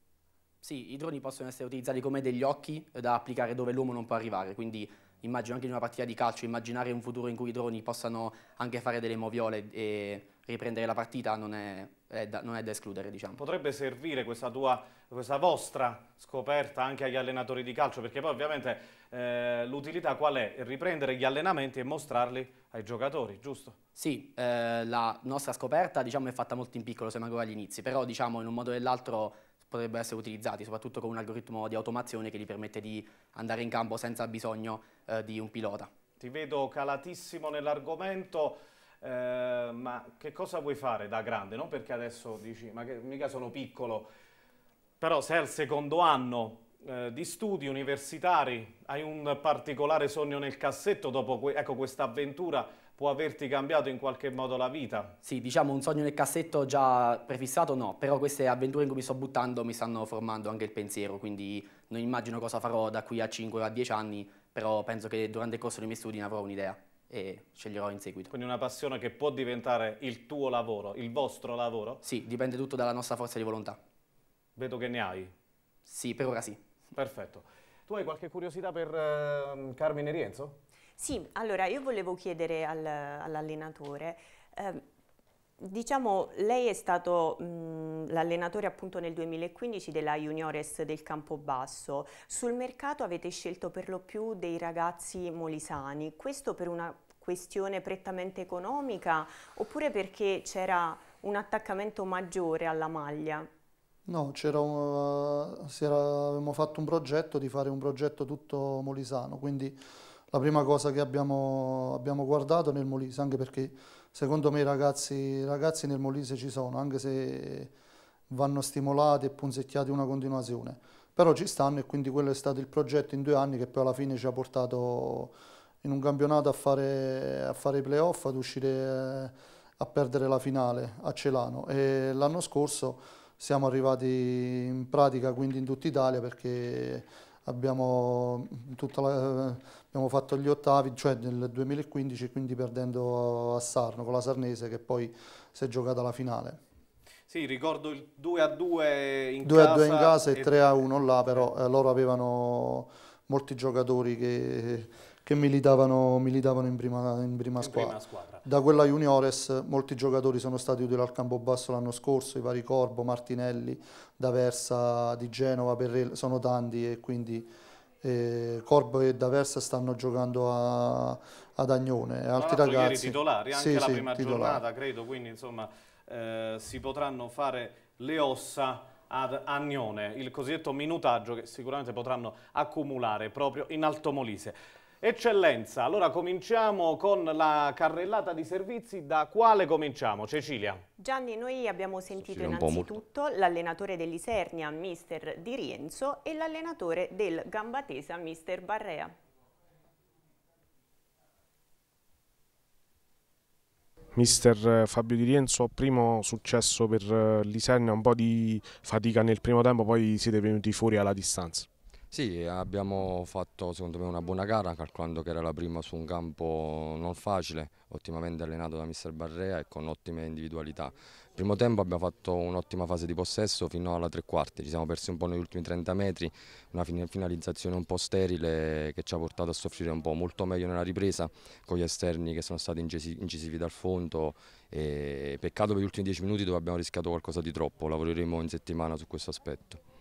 [SPEAKER 6] Sì, i droni possono essere utilizzati come degli occhi da applicare dove l'uomo non può arrivare, quindi immagino anche in una partita di calcio, immaginare un futuro in cui i droni possano anche fare delle moviole e riprendere la partita non è, è, da, non è da, escludere. Diciamo.
[SPEAKER 3] Potrebbe servire questa, tua, questa, vostra scoperta anche agli allenatori di calcio, perché poi ovviamente eh, l'utilità qual è? Riprendere gli allenamenti e mostrarli ai giocatori, giusto?
[SPEAKER 6] Sì, eh, la nostra scoperta diciamo, è fatta molto in piccolo, siamo ancora agli inizi, però diciamo, in un modo o nell'altro potrebbero essere utilizzati, soprattutto con un algoritmo di automazione che gli permette di andare in campo senza bisogno eh, di un pilota.
[SPEAKER 3] Ti vedo calatissimo nell'argomento, eh, ma che cosa vuoi fare da grande? Non perché adesso dici, ma che, mica sono piccolo, però sei al secondo anno eh, di studi universitari, hai un particolare sogno nel cassetto dopo que ecco, questa avventura
[SPEAKER 6] può averti cambiato in qualche modo la vita. Sì, diciamo un sogno nel cassetto già prefissato no, però queste avventure in cui mi sto buttando mi stanno formando anche il pensiero, quindi non immagino cosa farò da qui a 5 o a 10 anni, però penso che durante il corso dei miei studi ne avrò un'idea e sceglierò in seguito. Quindi una passione che può diventare il tuo lavoro, il vostro lavoro? Sì, dipende tutto dalla
[SPEAKER 3] nostra forza di volontà. Vedo che ne hai. Sì, per ora sì. Perfetto. Tu hai qualche curiosità per eh, Carmine Rienzo?
[SPEAKER 4] Sì, allora io volevo chiedere al, all'allenatore, eh, diciamo lei è stato mh, mhmm, l'allenatore appunto nel 2015 della Juniores del Campobasso, sul mercato avete scelto per lo più dei ragazzi molisani, questo per una questione prettamente economica oppure perché c'era un attaccamento maggiore alla maglia?
[SPEAKER 5] No, c'era un, era, avevamo fatto un progetto di fare un progetto tutto molisano, quindi la prima cosa che abbiamo, abbiamo guardato nel Molise, anche perché secondo me i ragazzi, ragazzi, nel Molise ci sono, anche se vanno stimolati e punzecchiati una continuazione. Però ci stanno e quindi quello è stato il progetto in due anni che poi alla fine ci ha portato in un campionato a fare, a fare i playoff, ad uscire a perdere la finale a Celano. E l'anno scorso siamo arrivati in pratica quindi in tutta Italia perché abbiamo, mm, la, eh, abbiamo fatto gli ottavi, cioè nel 2015, quindi perdendo a Sarno con la Sarnese che poi si è giocata la finale.
[SPEAKER 3] Sì, ricordo il 2 a
[SPEAKER 5] 2 in 2 casa. 2 a 2 in casa e 3 a 1 là, però eh, loro avevano molti giocatori che, che militavano, militavano in, prima, in, prima, in squadra. prima, squadra. Da quella Juniores molti giocatori sono stati utili al campo basso l'anno scorso, i vari Corbo, Martinelli, D'Aversa di Genova, Perrel, sono tanti e quindi eh, Corbo e D'Aversa stanno giocando a, ad Agnone e altri ragazzi. Ieri titolari, anche sì, la sì, prima titolare. giornata
[SPEAKER 3] credo, quindi insomma eh, si potranno fare le ossa ad Agnone, il cosiddetto minutaggio che sicuramente potranno accumulare proprio in Altomolise. Eccellenza, allora cominciamo con la carrellata di servizi, da quale cominciamo? Cecilia.
[SPEAKER 4] Gianni, noi abbiamo sentito innanzitutto l'allenatore dell'Isernia, mister Di Rienzo, e l'allenatore del Gambatesa, mister Barrea.
[SPEAKER 3] Mister Fabio Di Rienzo, primo successo per l'Isernia, un po' di fatica nel primo tempo, poi siete venuti fuori alla distanza.
[SPEAKER 7] Sì, abbiamo fatto secondo me una buona gara, calcolando che era la prima su un campo non facile, ottimamente allenato da mister Barrea e con ottime individualità. Primo tempo abbiamo fatto un'ottima fase di possesso fino alla tre quarti, ci siamo persi un po' negli ultimi 30 metri, una finalizzazione un po' sterile che ci ha portato a soffrire un po', molto meglio nella ripresa con gli esterni che sono stati incisivi dal fondo e peccato per gli ultimi 10 minuti dove abbiamo rischiato qualcosa di troppo, lavoreremo in settimana su questo aspetto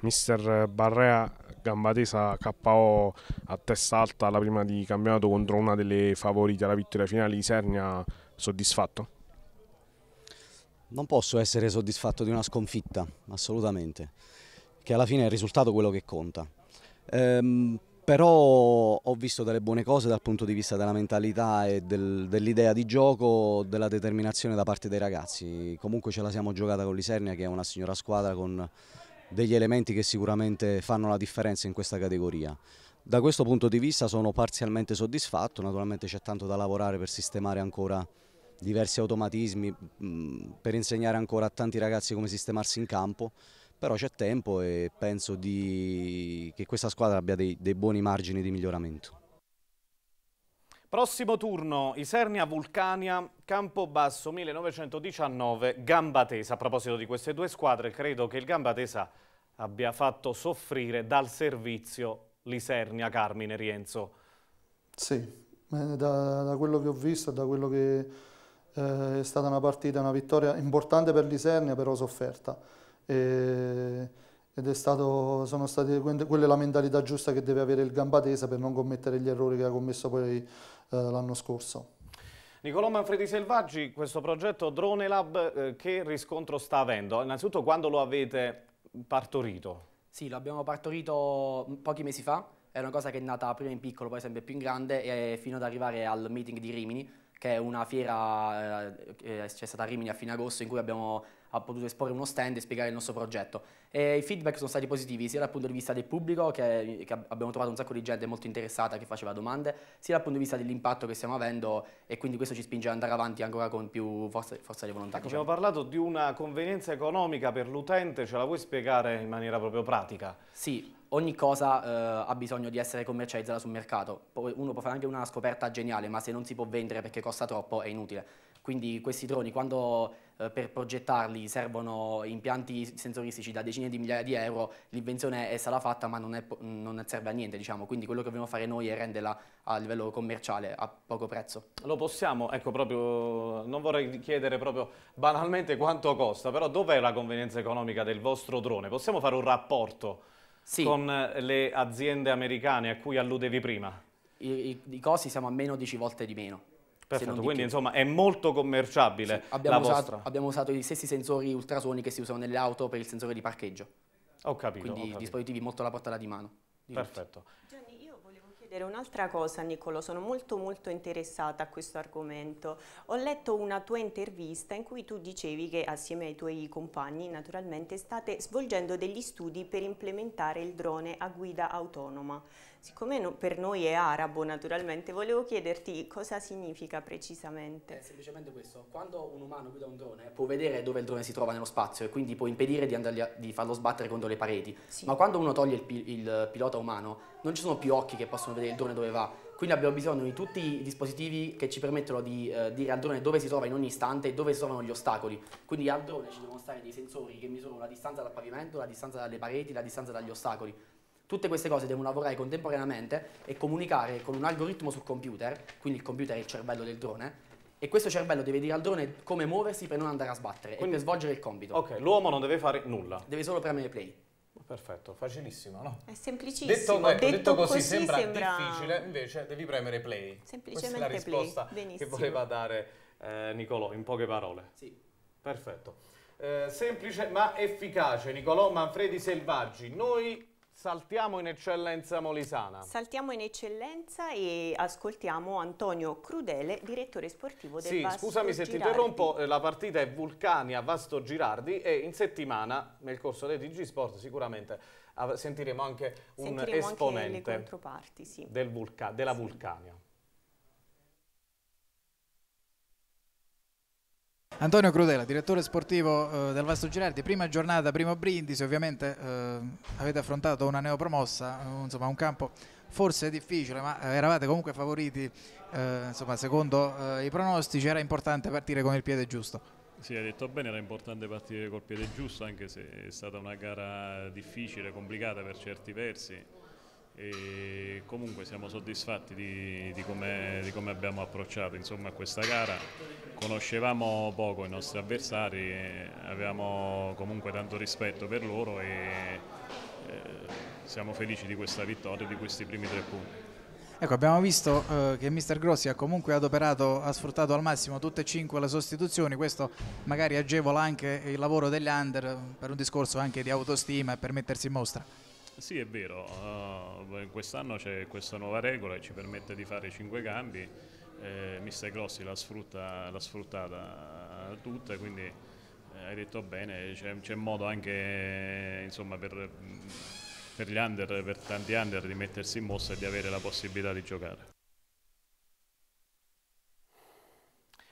[SPEAKER 3] mister Barrea Gambatesa KO a testa alta alla prima di campionato contro una delle favorite alla vittoria finale di Sernia, soddisfatto? Non posso essere soddisfatto di una sconfitta, assolutamente, che alla fine è il risultato quello che conta. Ehm, però ho visto delle buone cose dal punto di vista della mentalità e del, dell'idea di gioco, della determinazione da parte dei ragazzi. Comunque ce la siamo giocata con l'Isernia che è una signora squadra con degli elementi che sicuramente fanno la differenza in questa categoria. Da questo punto di vista sono parzialmente soddisfatto, naturalmente c'è tanto da lavorare per sistemare ancora diversi automatismi, mm, per insegnare ancora a tanti ragazzi come sistemarsi in campo, però c'è tempo e penso di... che questa squadra abbia dei, dei buoni margini di miglioramento. Prossimo turno, Isernia Vulcania, Campobasso 1919, Gambatesa. A proposito di queste due squadre, credo che il Gambatesa abbia fatto soffrire dal servizio l'Isernia Carmine Rienzo.
[SPEAKER 5] Sì, eh, da, da, quello che ho visto, da quello che eh, è stata una partita, una vittoria importante per l'Isernia, però sofferta. E ed stato, sono state quella la mentalità giusta che deve avere il Gambatesa per non commettere gli errori che ha commesso poi eh, l'anno scorso.
[SPEAKER 3] Nicolò Manfredi Selvaggi, questo progetto Drone Lab eh, che riscontro sta avendo? Innanzitutto quando lo avete partorito?
[SPEAKER 6] Sì, lo abbiamo partorito mm, pochi mesi fa, è una cosa che è nata prima in piccolo, poi sempre più in grande e fino ad arrivare al meeting di Rimini, che è una fiera eh, c'è stata a Rimini a fine agosto in cui abbiamo ha potuto esporre uno stand e spiegare il nostro progetto. E I feedback sono stati positivi sia dal punto di vista del pubblico, che, che abbiamo trovato un sacco di gente molto interessata che faceva domande, sia dal punto di vista dell'impatto che stiamo avendo e quindi questo ci spinge ad andare avanti ancora con più forza, forza di volontà. Ecco, diciamo.
[SPEAKER 3] Abbiamo parlato di una convenienza economica
[SPEAKER 6] per l'utente, ce la vuoi spiegare in maniera proprio pratica? Sì, ogni cosa eh, ha bisogno di essere commercializzata sul mercato. Uno può fare anche una scoperta geniale, ma se non si può vendere perché costa troppo è inutile. Quindi questi droni, quando eh, per progettarli servono impianti sensoristici da decine di migliaia di euro, l'invenzione è stata fatta ma non, è, non serve a niente, diciamo. quindi quello che dobbiamo fare noi è renderla a livello commerciale a poco prezzo. Lo possiamo,
[SPEAKER 3] ecco proprio, non vorrei chiedere proprio banalmente quanto costa, però dov'è la convenienza economica del vostro drone? Possiamo fare un rapporto? Sì. con eh, le aziende americane a cui alludevi prima?
[SPEAKER 6] I, i, i costi siamo a meno 10 volte di meno. Perfetto, quindi
[SPEAKER 3] insomma è molto commerciabile sì, abbiamo, usato,
[SPEAKER 6] abbiamo usato gli stessi sensori ultrasuoni che si usano nelle auto per il sensore di parcheggio. Ho capito. Quindi ho capito. dispositivi molto alla portata di mano. Di Perfetto. Tutti
[SPEAKER 4] chiedere un'altra cosa, Niccolo, sono molto molto interessata a questo argomento. Ho letto una tua intervista in cui tu dicevi che assieme ai tuoi compagni naturalmente state svolgendo degli studi per implementare il drone a guida autonoma. Siccome no, per noi è arabo naturalmente, volevo chiederti cosa significa precisamente. È semplicemente questo, quando un umano guida un drone può vedere dove
[SPEAKER 6] il drone si trova nello spazio e quindi può impedire di, a, di farlo sbattere contro le pareti, sì. ma quando uno toglie il, il pilota umano non ci sono più occhi che possono vedere il drone dove va, quindi abbiamo bisogno di tutti i dispositivi che ci permettono di eh, dire al drone dove si trova in ogni istante e dove si trovano gli ostacoli. Quindi al drone ci devono stare dei sensori che misurano la distanza dal pavimento, la distanza dalle pareti, la distanza dagli ostacoli. Tutte queste cose devono lavorare contemporaneamente e comunicare con un algoritmo sul computer, quindi il computer è il cervello del drone, e questo cervello deve dire al drone come muoversi per non andare a sbattere quindi, e per svolgere il compito. Ok, l'uomo non deve fare nulla. Deve solo premere play. Perfetto,
[SPEAKER 3] facilissimo,
[SPEAKER 4] no? È semplicissimo. Detto, ecco, detto, detto così, così sembra, sembra, difficile,
[SPEAKER 3] invece devi premere play. Semplicemente Questa è la risposta che voleva dare eh, Nicolò in poche parole. Sì. Perfetto. Eh, semplice ma efficace, Nicolò Manfredi Selvaggi. Noi Saltiamo in eccellenza molisana.
[SPEAKER 4] Saltiamo in eccellenza e ascoltiamo Antonio Crudele, direttore sportivo del sì, Vasto scusami se ti interrompo,
[SPEAKER 3] eh, la partita è Vulcania Vasto Girardi e in settimana, nel corso dei DG Sport sicuramente sentiremo anche un sentiremo esponente
[SPEAKER 4] anche
[SPEAKER 3] sì. del vulca della sì. Vulcania.
[SPEAKER 1] Antonio Crudela, direttore sportivo eh, del Vasto Girardi, prima giornata, primo brindisi, ovviamente eh, avete affrontato una neopromossa, eh, insomma un campo forse difficile, ma eh, eravate comunque favoriti, eh, insomma secondo i pronostici era importante partire con il piede giusto.
[SPEAKER 9] Sì, hai detto bene, era importante partire col piede giusto, anche se è stata una gara difficile, complicata per certi versi, e comunque siamo soddisfatti di, di come, com abbiamo approcciato insomma, questa gara, conoscevamo poco i nostri avversari, avevamo comunque tanto rispetto per loro e eh, siamo felici di questa vittoria e di questi primi tre punti.
[SPEAKER 1] Ecco, abbiamo visto eh, che Mister Grossi ha comunque adoperato, ha sfruttato al massimo tutte e cinque le sostituzioni, questo magari agevola anche il lavoro degli under per un discorso anche di autostima e per mettersi in mostra.
[SPEAKER 9] Sì, è vero. Uh, quest'anno c'è questa nuova regola che ci permette di fare cinque cambi. Eh, Mister Grossi l'ha, sfrutta, sfruttata tutta, quindi eh, hai detto bene, c'è, modo anche insomma, per, per gli under, per tanti under di mettersi in mossa e di avere la possibilità di giocare.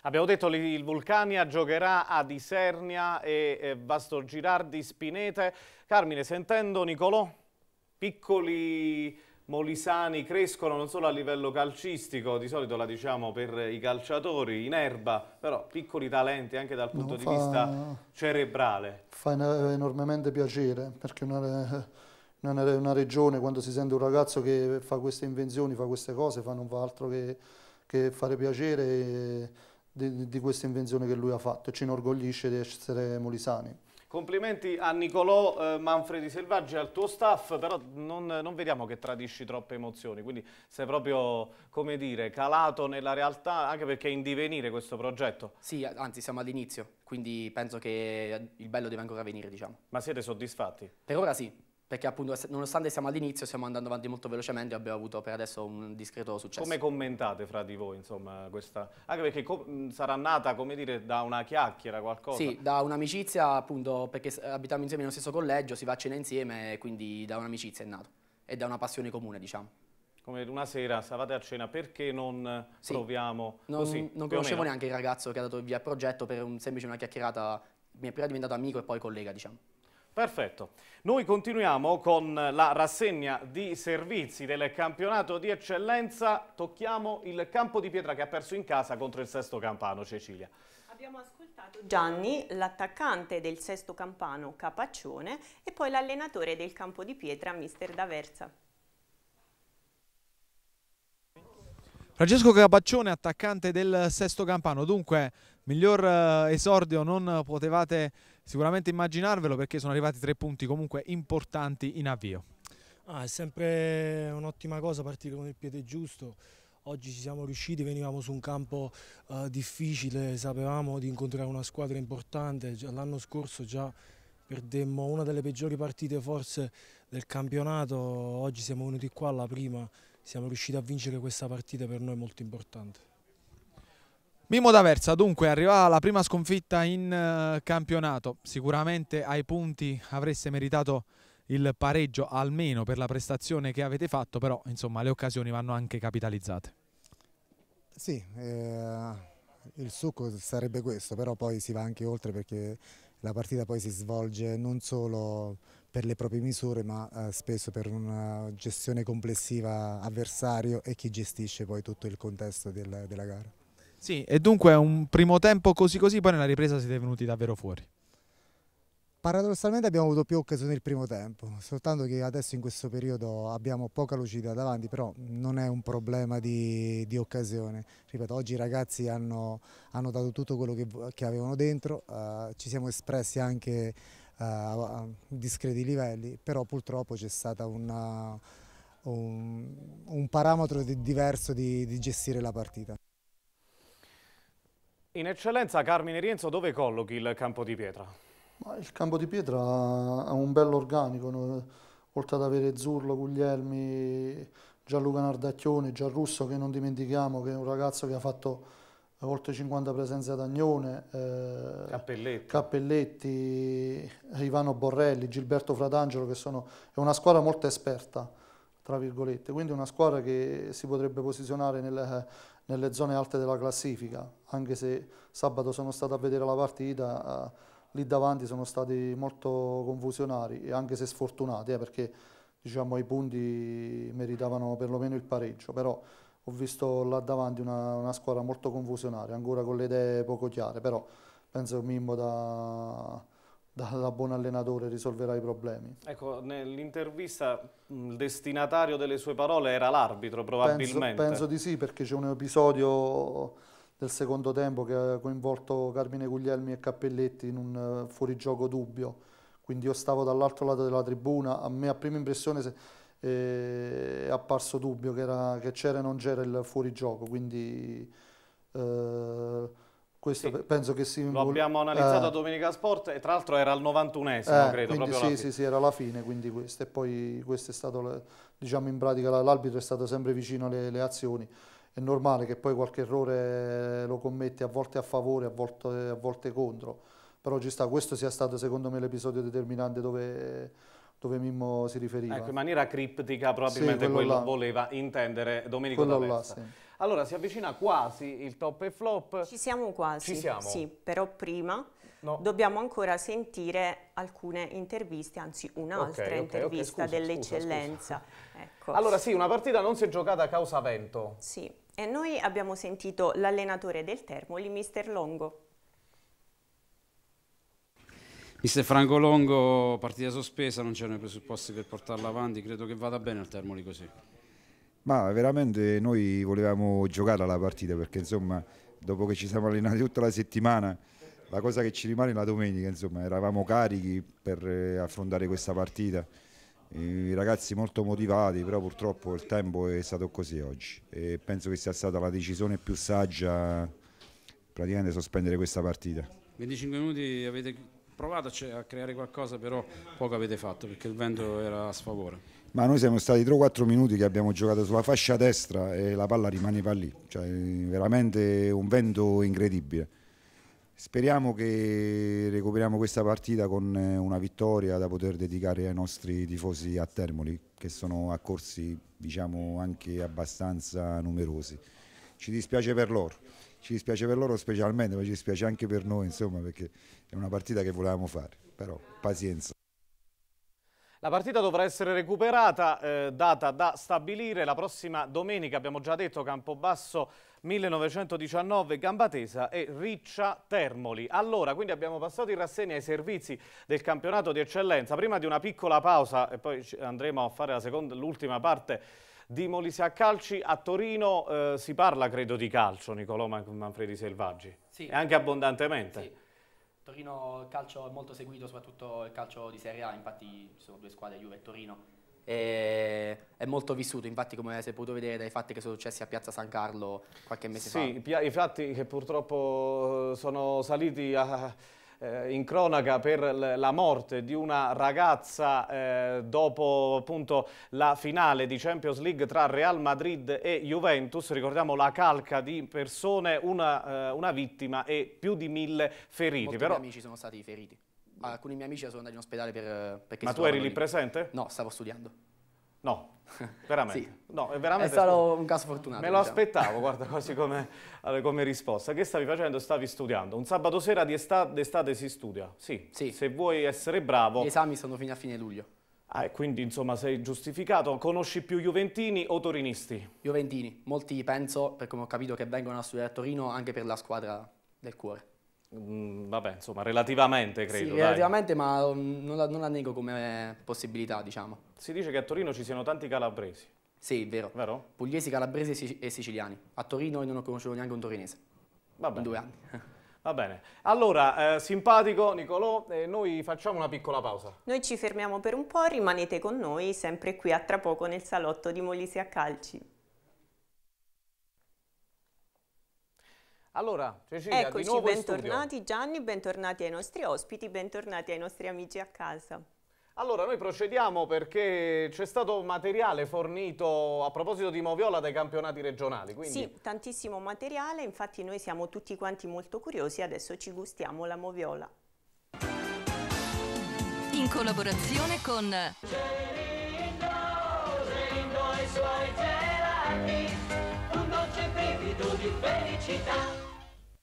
[SPEAKER 3] Abbiamo detto che il Vulcania giocherà ad Isernia e eh, Vastor Girardi Spinete. Carmine, sentendo Nicolò, piccoli molisani crescono non solo a livello calcistico, di solito la diciamo per i calciatori in erba, però piccoli talenti anche dal punto no, di vista cerebrale.
[SPEAKER 5] Fa enormemente piacere perché una, una, una, regione quando si sente un ragazzo che fa queste invenzioni, fa queste cose, fa non fa altro che, che fare piacere eh, di, di questa invenzione che lui ha fatto e ci inorgoglisce di essere molisani.
[SPEAKER 3] Complimenti a Nicolò eh, Manfredi Selvaggi e al tuo staff, però non, non, vediamo che tradisci troppe emozioni, quindi sei proprio, come dire, calato nella realtà, anche perché è in divenire
[SPEAKER 6] questo progetto. Sì, anzi siamo all'inizio, quindi penso che il bello deve ancora venire, diciamo. Ma siete soddisfatti? Per ora sì, perché appunto nonostante siamo all'inizio stiamo andando avanti molto velocemente e abbiamo avuto per adesso un discreto successo. Come commentate fra di voi insomma questa, anche perché sarà nata
[SPEAKER 3] come dire da una chiacchiera qualcosa? Sì, da
[SPEAKER 6] un'amicizia appunto perché abitiamo insieme nello stesso collegio, si va a cena insieme quindi da un'amicizia è nato e da una passione comune diciamo
[SPEAKER 3] come una sera stavate a cena, perché non sì. proviamo
[SPEAKER 6] non, così? Non conoscevo neanche il ragazzo che ha dato via il progetto per un semplice una chiacchierata, mi è prima diventato amico e poi collega, diciamo.
[SPEAKER 3] Perfetto. Noi continuiamo con la rassegna di servizi del campionato di eccellenza. Tocchiamo il campo di pietra che ha perso in casa contro il Sesto
[SPEAKER 4] Campano, Cecilia. Abbiamo ascoltato Gianni, l'attaccante del Sesto Campano, Capaccione, e poi l'allenatore del campo di pietra, Mister D'Aversa.
[SPEAKER 1] Francesco Capaccione, attaccante del Sesto Campano, dunque miglior eh, esordio non potevate sicuramente immaginarvelo
[SPEAKER 3] perché sono arrivati tre punti comunque importanti in avvio.
[SPEAKER 7] Ah, è sempre un'ottima cosa partire con il piede giusto. Oggi ci siamo riusciti, venivamo su un campo uh,
[SPEAKER 1] difficile, sapevamo di incontrare una squadra importante. L'anno scorso già perdemmo una delle peggiori partite forse del campionato. Oggi siamo venuti qua alla prima, siamo riusciti a vincere questa partita per noi molto importante. Mimo D'Aversa, dunque, arrivava la prima sconfitta in uh, campionato. Sicuramente ai punti avreste meritato il pareggio, almeno per la prestazione che avete fatto, però insomma le occasioni vanno anche capitalizzate.
[SPEAKER 7] Sì, eh, il succo sarebbe questo, però poi si va anche oltre perché la partita poi si svolge non solo per le proprie misure ma eh, spesso per una gestione complessiva avversario e chi gestisce poi tutto il contesto del, della gara.
[SPEAKER 8] Sì,
[SPEAKER 6] e
[SPEAKER 7] dunque un primo tempo così così, poi nella ripresa siete venuti davvero fuori. Paradossalmente abbiamo avuto più occasioni il primo tempo, soltanto che adesso in questo periodo abbiamo poca lucidità davanti, però non è un problema di, di occasione. Ripeto, oggi i ragazzi hanno, hanno dato tutto quello che, che avevano dentro, uh, ci siamo espressi anche uh, a discreti livelli, però purtroppo c'è stato un, un, parametro di, diverso di, di gestire la partita.
[SPEAKER 3] In eccellenza Carmine Rienzo dove collochi il campo di pietra?
[SPEAKER 7] Ma
[SPEAKER 5] il campo di pietra ha un bello organico, no? oltre ad avere Zurlo, Guglielmi, Gianluca Nardacchione, Gianrusso che non dimentichiamo che è un ragazzo che ha fatto oltre 50 presenze ad Agnone, eh, Cappelletti. Cappelletti. Ivano Borrelli, Gilberto Fratangelo che sono, è una squadra molto esperta, tra virgolette, quindi una squadra che si potrebbe posizionare nel, nelle zone alte della classifica, anche se sabato sono stato a vedere la partita, eh, lì davanti sono stati molto confusionari e anche se sfortunati, eh, perché diciamo, i punti meritavano perlomeno il pareggio, però ho visto là davanti una, una squadra molto confusionaria, ancora con le idee poco chiare, però penso che Mimmo da da, buon allenatore risolverà i problemi.
[SPEAKER 3] Ecco, nell'intervista mm, il destinatario delle sue parole era l'arbitro probabilmente. Penso, penso, di
[SPEAKER 5] sì perché c'è un episodio del secondo tempo che ha coinvolto Carmine Guglielmi e Cappelletti in un eh, fuorigioco dubbio. Quindi io stavo dall'altro lato della tribuna, a me a prima impressione se, eh, è apparso dubbio che, c'era e non c'era il fuorigioco, quindi... Eh, questo sì. penso che si... Lo abbiamo analizzato eh. a
[SPEAKER 3] Domenica Sport e tra l'altro era al 91esimo, eh, credo. Quindi, sì, sì,
[SPEAKER 5] sì, era la fine, quindi questo. E poi questo è stato, diciamo in pratica, l'arbitro è stato sempre vicino alle, alle azioni. È normale che poi qualche errore lo commette a volte a favore, a volte, a volte contro. Però ci sta, questo sia stato secondo me l'episodio determinante dove dove Mimmo si riferiva. Ecco, in
[SPEAKER 3] maniera criptica probabilmente sì, quello, quello voleva intendere Domenico D'Avesta. Là, sì.
[SPEAKER 4] Allora, si avvicina quasi il top e flop. Ci siamo quasi. Ci siamo. Sì, però prima no. dobbiamo ancora sentire alcune interviste, anzi un'altra okay, okay, intervista okay, dell'eccellenza. Ecco. Allora sì, una
[SPEAKER 3] partita non si è giocata a causa vento. Sì,
[SPEAKER 4] e noi abbiamo sentito l'allenatore del Termoli, mister Longo.
[SPEAKER 8] Mister Franco
[SPEAKER 3] Longo, partita sospesa, non c'erano i presupposti per portarla avanti, credo che vada bene al Termoli così
[SPEAKER 10] ma veramente noi volevamo giocare la partita perché insomma dopo che ci siamo allenati tutta la settimana la cosa che ci rimane è la domenica, insomma eravamo carichi per eh, affrontare questa partita, i ragazzi molto motivati, però purtroppo il tempo è stato così oggi e penso che sia stata la decisione più saggia praticamente sospendere questa partita.
[SPEAKER 3] 25 minuti avete provato a creare qualcosa, però poco avete fatto perché il vento era a sfavore
[SPEAKER 10] ma noi siamo stati 3-4 minuti che abbiamo giocato sulla fascia destra e la palla rimaneva lì, cioè veramente un vento incredibile. Speriamo che recuperiamo questa partita con eh, una vittoria da poter dedicare ai nostri tifosi a Termoli, che sono accorsi diciamo, anche abbastanza numerosi. Ci dispiace per loro, ci dispiace per loro specialmente, ma ci dispiace anche per noi, insomma, perché è una partita che volevamo fare, però pazienza.
[SPEAKER 3] La partita dovrà essere recuperata, eh, data da stabilire la prossima domenica, abbiamo già detto Campobasso 1919 Gambatesa e Riccia Termoli. Allora, quindi abbiamo passato in rassegna ai servizi del campionato di eccellenza. Prima di una piccola pausa e poi andremo a fare l'ultima parte di Molise calci. A Torino eh, si parla, credo, di calcio, Nicolò Manfredi Selvaggi.
[SPEAKER 6] Sì. E anche abbondantemente. Sì. Torino calcio è molto seguito, soprattutto il calcio di Serie A, infatti ci sono due squadre, Juve e Torino, e è molto vissuto, infatti come si è potuto vedere dai fatti che sono successi a Piazza San Carlo qualche mese sì, fa. Sì, i fatti che
[SPEAKER 3] purtroppo sono saliti a eh, in cronaca per la morte di una ragazza eh, dopo appunto la finale di Champions League tra Real Madrid e Juventus, ricordiamo la calca di persone, una, eh, una vittima e più di mille feriti. Molti Però...
[SPEAKER 6] amici sono stati feriti. Alcuni miei amici sono andati in ospedale per, eh, perché... Ma tu eri lì
[SPEAKER 3] presente? No, stavo studiando. No, veramente. Sì. No, è veramente. È stato
[SPEAKER 6] un caso fortunato. Me lo diciamo.
[SPEAKER 3] aspettavo, guarda, quasi come, eh, come, risposta. Che stavi facendo? Stavi studiando. Un sabato sera d'estate si studia. Sì. sì. Se vuoi essere bravo.
[SPEAKER 6] Gli esami sono fino a fine luglio. Ah, quindi insomma sei giustificato. Conosci più Juventini o Torinisti? Juventini, molti penso, per come ho capito che vengono a studiare a Torino, anche per la squadra del
[SPEAKER 3] cuore. Mm, vabbè, insomma, relativamente credo. Sì, relativamente,
[SPEAKER 6] dai. ma non la, non la, nego come possibilità, diciamo. Si dice che a Torino ci siano tanti calabresi. Sì, vero. vero? Pugliesi, calabresi e siciliani. A Torino io non ho conosciuto neanche un torinese. Vabbè. In due anni. Va bene.
[SPEAKER 3] Allora, eh, simpatico Nicolò, eh, noi facciamo una piccola pausa.
[SPEAKER 4] Noi ci fermiamo per un po', rimanete con noi sempre qui a tra poco nel salotto di Molise a Calci. Allora, Cecilia, Eccoci, di nuovo bentornati Gianni, bentornati ai nostri ospiti, bentornati ai nostri amici a casa.
[SPEAKER 3] Allora, noi procediamo perché c'è stato materiale fornito a proposito di Moviola dai campionati regionali. Quindi... Sì,
[SPEAKER 4] tantissimo materiale, infatti noi siamo tutti quanti molto curiosi, adesso ci gustiamo la Moviola. In collaborazione con...
[SPEAKER 10] Cerindo, Cerindo e
[SPEAKER 4] suoi gelati, un dolce brivido di felicità.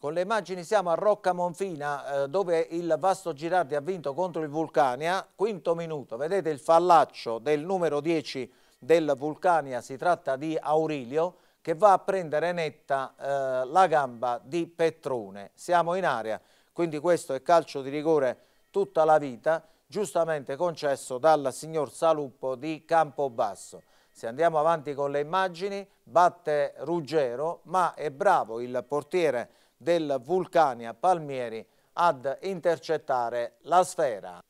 [SPEAKER 8] Con le immagini siamo a Rocca Monfina eh, dove il Vasto Girardi ha vinto contro il Vulcania, quinto minuto, vedete il fallaccio del numero 10 del Vulcania, si tratta di Aurilio che va a prendere netta eh, la gamba di Petrone. Siamo in area, quindi questo è calcio di rigore tutta la vita, giustamente concesso dal signor Saluppo di Campobasso. Se andiamo avanti con le immagini, batte Ruggero, ma è bravo il portiere del Vulcania Palmieri ad intercettare la sfera.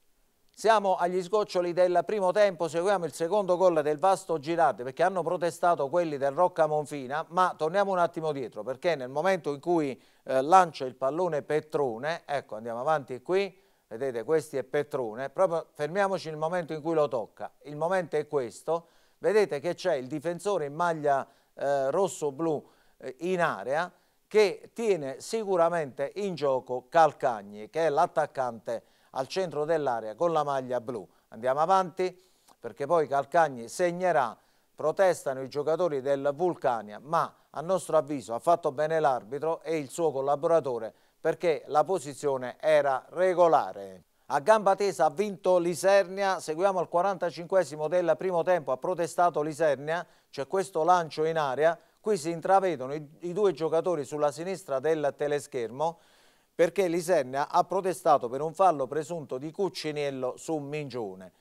[SPEAKER 8] Siamo agli sgoccioli del primo tempo, seguiamo il secondo gol del Vasto Girardi perché hanno protestato quelli del Rocca Monfina, ma torniamo un attimo dietro perché nel momento in cui eh, lancia il pallone Petrone, ecco andiamo avanti qui, vedete questi è Petrone, proprio fermiamoci nel momento in cui lo tocca, il momento è questo, vedete che c'è il difensore in maglia eh, rosso-blu eh, in area, che tiene sicuramente in gioco Calcagni, che è l'attaccante al centro dell'area con la maglia blu. Andiamo avanti perché poi Calcagni segnerà, protestano i giocatori del Vulcania, ma a nostro avviso ha fatto bene l'arbitro e il suo collaboratore perché la posizione era regolare. A gamba tesa ha vinto Lisernia, seguiamo al 45 del primo tempo, ha protestato Lisernia, c'è questo lancio in area Qui si intravedono i, i due giocatori sulla sinistra del teleschermo perché Lisenna ha protestato per un fallo presunto di Cucciniello su Mingione.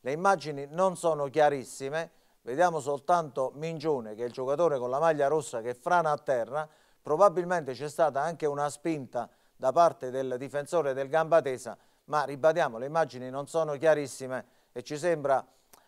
[SPEAKER 8] Le immagini non sono chiarissime, vediamo soltanto Mingione che è il giocatore con la maglia rossa che frana a terra, probabilmente c'è stata anche una spinta da parte del difensore del Gambatesa, ma ribadiamo le immagini non sono chiarissime e ci sembra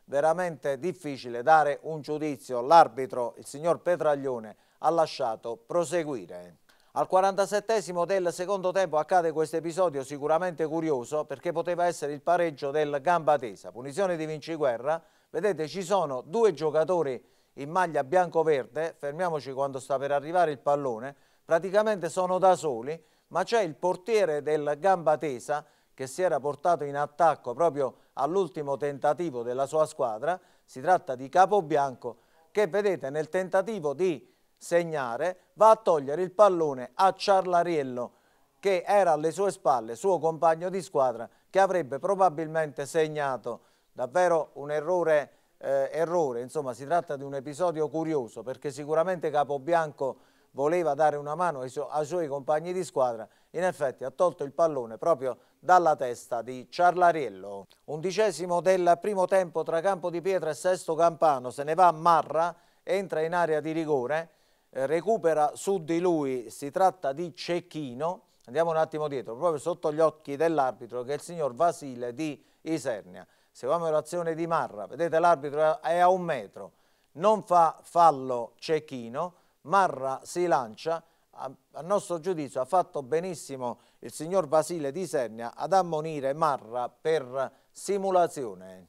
[SPEAKER 8] veramente difficile dare un giudizio. L'arbitro, il signor Petraglione, ha lasciato proseguire. Al 47 del secondo tempo accade questo episodio sicuramente curioso perché poteva essere il pareggio del Gambatesa. Punizione di Vinci Guerra. vedete ci sono due giocatori in maglia bianco-verde, fermiamoci quando sta per arrivare il pallone, praticamente sono da soli, ma c'è il portiere del Gambatesa che si era portato in attacco proprio all'ultimo tentativo della sua squadra, si tratta di Capobianco che vedete nel tentativo di segnare va a togliere il pallone a Ciarlariello che era alle sue spalle, suo compagno di squadra che avrebbe probabilmente segnato davvero un errore, eh, errore. insomma si tratta di un episodio curioso perché sicuramente Capobianco voleva dare una mano ai, su ai suoi compagni di squadra, in effetti ha tolto il pallone proprio dalla testa di Ciarlariello. Undicesimo del primo tempo tra Campo di Pietra e Sesto Campano, se ne va Marra, entra in area di rigore, eh, recupera su di lui, si tratta di Cecchino, andiamo un attimo dietro, proprio sotto gli occhi dell'arbitro che è il signor Vasile di Isernia. Seguiamo l'azione di Marra, vedete l'arbitro è a un metro, non fa fallo Cecchino, Marra si lancia, a, a nostro giudizio ha fatto benissimo il signor Basile Di Sernia ad ammonire Marra per simulazione.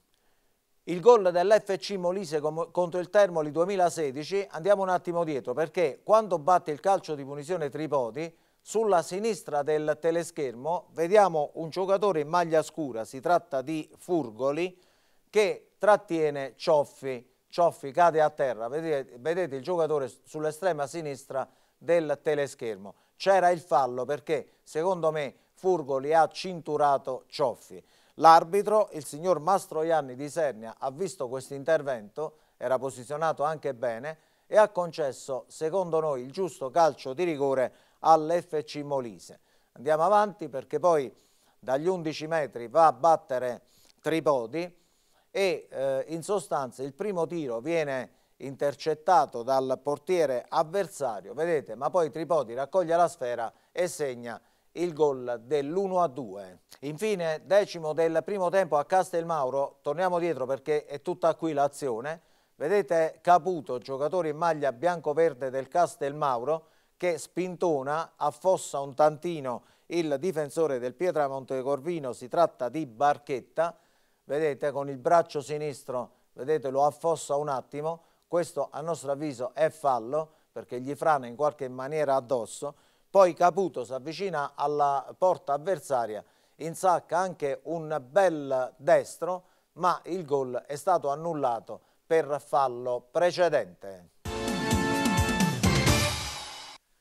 [SPEAKER 8] Il gol dell'FC Molise contro il Termoli 2016, andiamo un attimo dietro, perché quando batte il calcio di punizione Tripodi, sulla sinistra del teleschermo vediamo un giocatore in maglia scura, si tratta di Furgoli, che trattiene Cioffi. Cioffi cade a terra, vedete, vedete il giocatore sull'estrema sinistra del teleschermo. C'era il fallo perché, secondo me, Furgo li ha cinturato Cioffi. L'arbitro, il signor Mastroianni di Sernia, ha visto questo intervento, era posizionato anche bene e ha concesso, secondo noi, il giusto calcio di rigore all'FC Molise. Andiamo avanti perché poi dagli 11 metri va a battere Tripodi e eh, in sostanza il primo tiro viene intercettato dal portiere avversario, vedete, ma poi Tripodi raccoglie la sfera e segna il gol dell'1-2. Infine, decimo del primo tempo a Castelmauro, torniamo dietro perché è tutta qui l'azione, vedete Caputo, giocatore in maglia bianco-verde del Castelmauro, che spintona, affossa un tantino il difensore del Pietramonte Corvino, si tratta di Barchetta, vedete con il braccio sinistro, vedete lo affossa un attimo, questo a nostro avviso è fallo perché gli frana in qualche maniera addosso, poi Caputo si avvicina alla porta avversaria, insacca anche un bel destro, ma il gol è stato annullato per fallo precedente.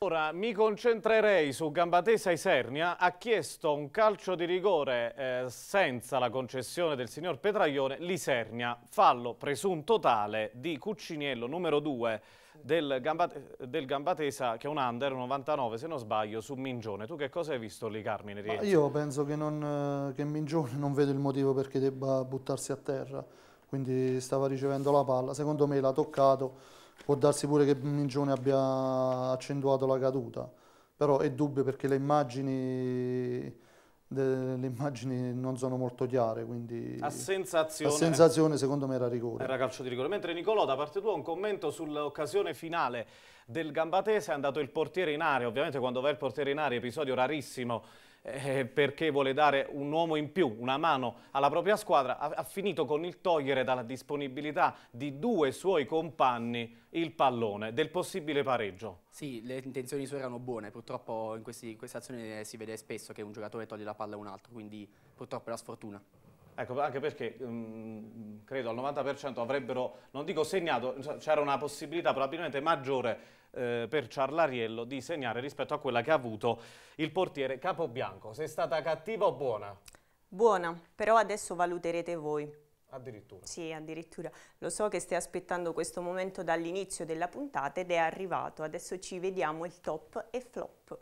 [SPEAKER 3] Ora mi concentrerei su Gambatesa Isernia, ha chiesto un calcio di rigore eh, senza la concessione del signor Petraglione, l'Isernia, fallo presunto tale di Cucciniello numero 2 del, Gambate del, Gambatesa che è un under 99 se non sbaglio su Mingione. Tu che cosa hai visto lì Carmine? io penso
[SPEAKER 5] che, non, eh, che Mingione non vedo il motivo perché debba buttarsi a terra, quindi stava ricevendo la palla, secondo me l'ha toccato Può darsi pure che Mingione abbia accentuato la caduta, però è dubbio perché le immagini le immagini non sono molto chiare, quindi a sensazione, a sensazione secondo me era rigore. Era
[SPEAKER 3] calcio di rigore. Mentre Nicolò, da parte tua un commento sull'occasione finale del Gambatese, è andato il portiere in aria, ovviamente quando va il portiere in aria, episodio rarissimo eh, perché vuole dare un uomo in più, una mano alla propria squadra, ha, ha finito con il togliere dalla disponibilità di due suoi compagni il pallone del possibile pareggio.
[SPEAKER 6] Sì, le intenzioni sue erano buone, purtroppo in, questi, in queste azioni si vede spesso che un giocatore toglie la palla a un altro, quindi purtroppo è la sfortuna. Ecco, anche perché mh, mm,
[SPEAKER 3] credo al 90% avrebbero, non dico segnato, c'era una possibilità probabilmente maggiore eh, per Ciarlariello di segnare rispetto a quella che ha avuto il portiere Capobianco.
[SPEAKER 4] Sei stata cattiva o buona? Buona, però adesso valuterete voi. Addirittura? Sì, addirittura. Lo so che stai aspettando questo momento dall'inizio della puntata ed è arrivato. Adesso ci vediamo il top e flop.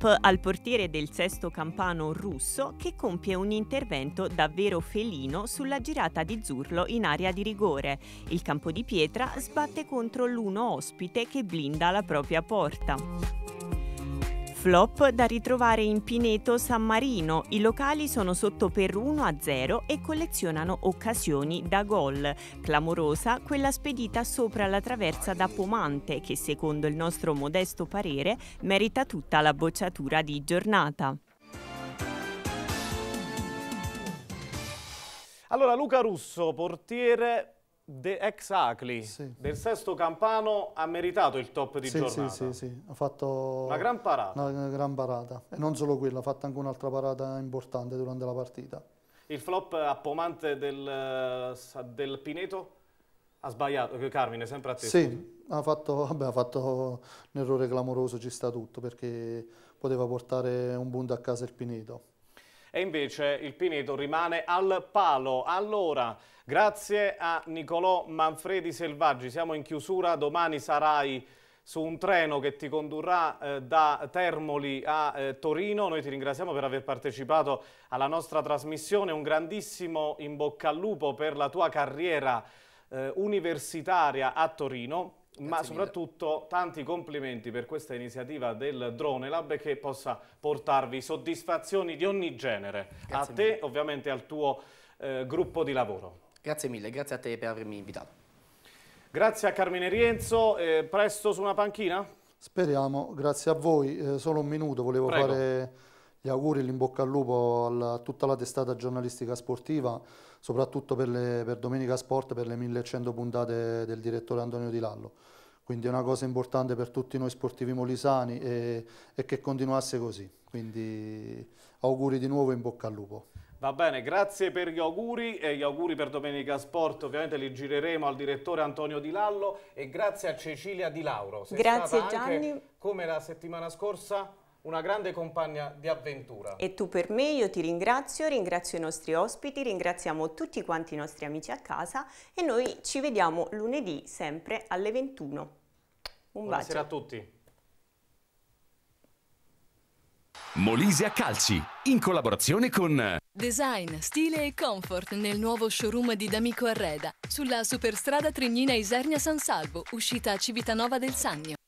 [SPEAKER 4] stop al portiere del sesto campano russo che compie un intervento davvero felino sulla girata di Zurlo in area di rigore. Il campo di pietra sbatte contro l'uno ospite che blinda la propria porta flop da ritrovare in Pineto San Marino. I locali sono sotto per 1-0 a e collezionano occasioni da gol. Clamorosa quella spedita sopra la traversa da Pomante che secondo il nostro modesto parere merita tutta la bocciatura di giornata.
[SPEAKER 3] Allora Luca Russo, portiere De ex sì. del sesto campano ha meritato il top di sì, giornata. Sì,
[SPEAKER 5] sì, sì, ha fatto una gran parata. Una gran parata e non solo quella, ha fatto anche un'altra parata importante durante la partita.
[SPEAKER 3] Il flop a Pomante del, eh, del Pineto ha sbagliato, eh, Carmine, sempre a te. Sì,
[SPEAKER 5] ha fatto, vabbè, ha fatto un errore clamoroso, ci sta tutto perché poteva portare un punto a casa il Pineto
[SPEAKER 3] e invece il Pineto rimane al palo. Allora, grazie a Nicolò Manfredi Selvaggi, siamo in chiusura, domani sarai su un treno che ti condurrà eh, da Termoli a eh, Torino. Noi ti ringraziamo per aver partecipato alla nostra trasmissione, un grandissimo in bocca al lupo per la tua carriera eh, universitaria a Torino ma soprattutto tanti complimenti per questa iniziativa del Drone Lab che possa portarvi soddisfazioni di ogni genere, grazie a te mille. ovviamente al tuo eh, gruppo di lavoro. Grazie mille, grazie a te per avermi invitato. Grazie a Carmine Rienzo, eh, presto su una
[SPEAKER 5] panchina? Speriamo, grazie a voi, eh, solo un minuto, volevo Prego. fare gli auguri, l'in bocca al lupo a tutta la testata giornalistica sportiva soprattutto per, le, per Domenica Sport, per le 1100 puntate del direttore Antonio Di Lallo. Quindi è una cosa importante per tutti noi sportivi molisani e, e che continuasse così. Quindi auguri di nuovo in bocca al lupo.
[SPEAKER 3] Va bene, grazie per gli auguri e gli auguri per Domenica Sport, ovviamente li gireremo al direttore Antonio Di Lallo e grazie a Cecilia Di Lauro. Sei grazie Gianni. come la settimana scorsa una grande compagna di avventura. E
[SPEAKER 4] tu per me, io ti ringrazio, ringrazio i nostri ospiti, ringraziamo tutti quanti i nostri amici a casa e noi ci vediamo lunedì sempre alle 21. Un Buonasera
[SPEAKER 3] bacio. a tutti.
[SPEAKER 1] Molise a Calci, in collaborazione con...
[SPEAKER 2] Design, stile e comfort nel nuovo showroom di D'Amico Arreda, sulla superstrada Trignina Isernia San Salvo, uscita a Civitanova del Sannio.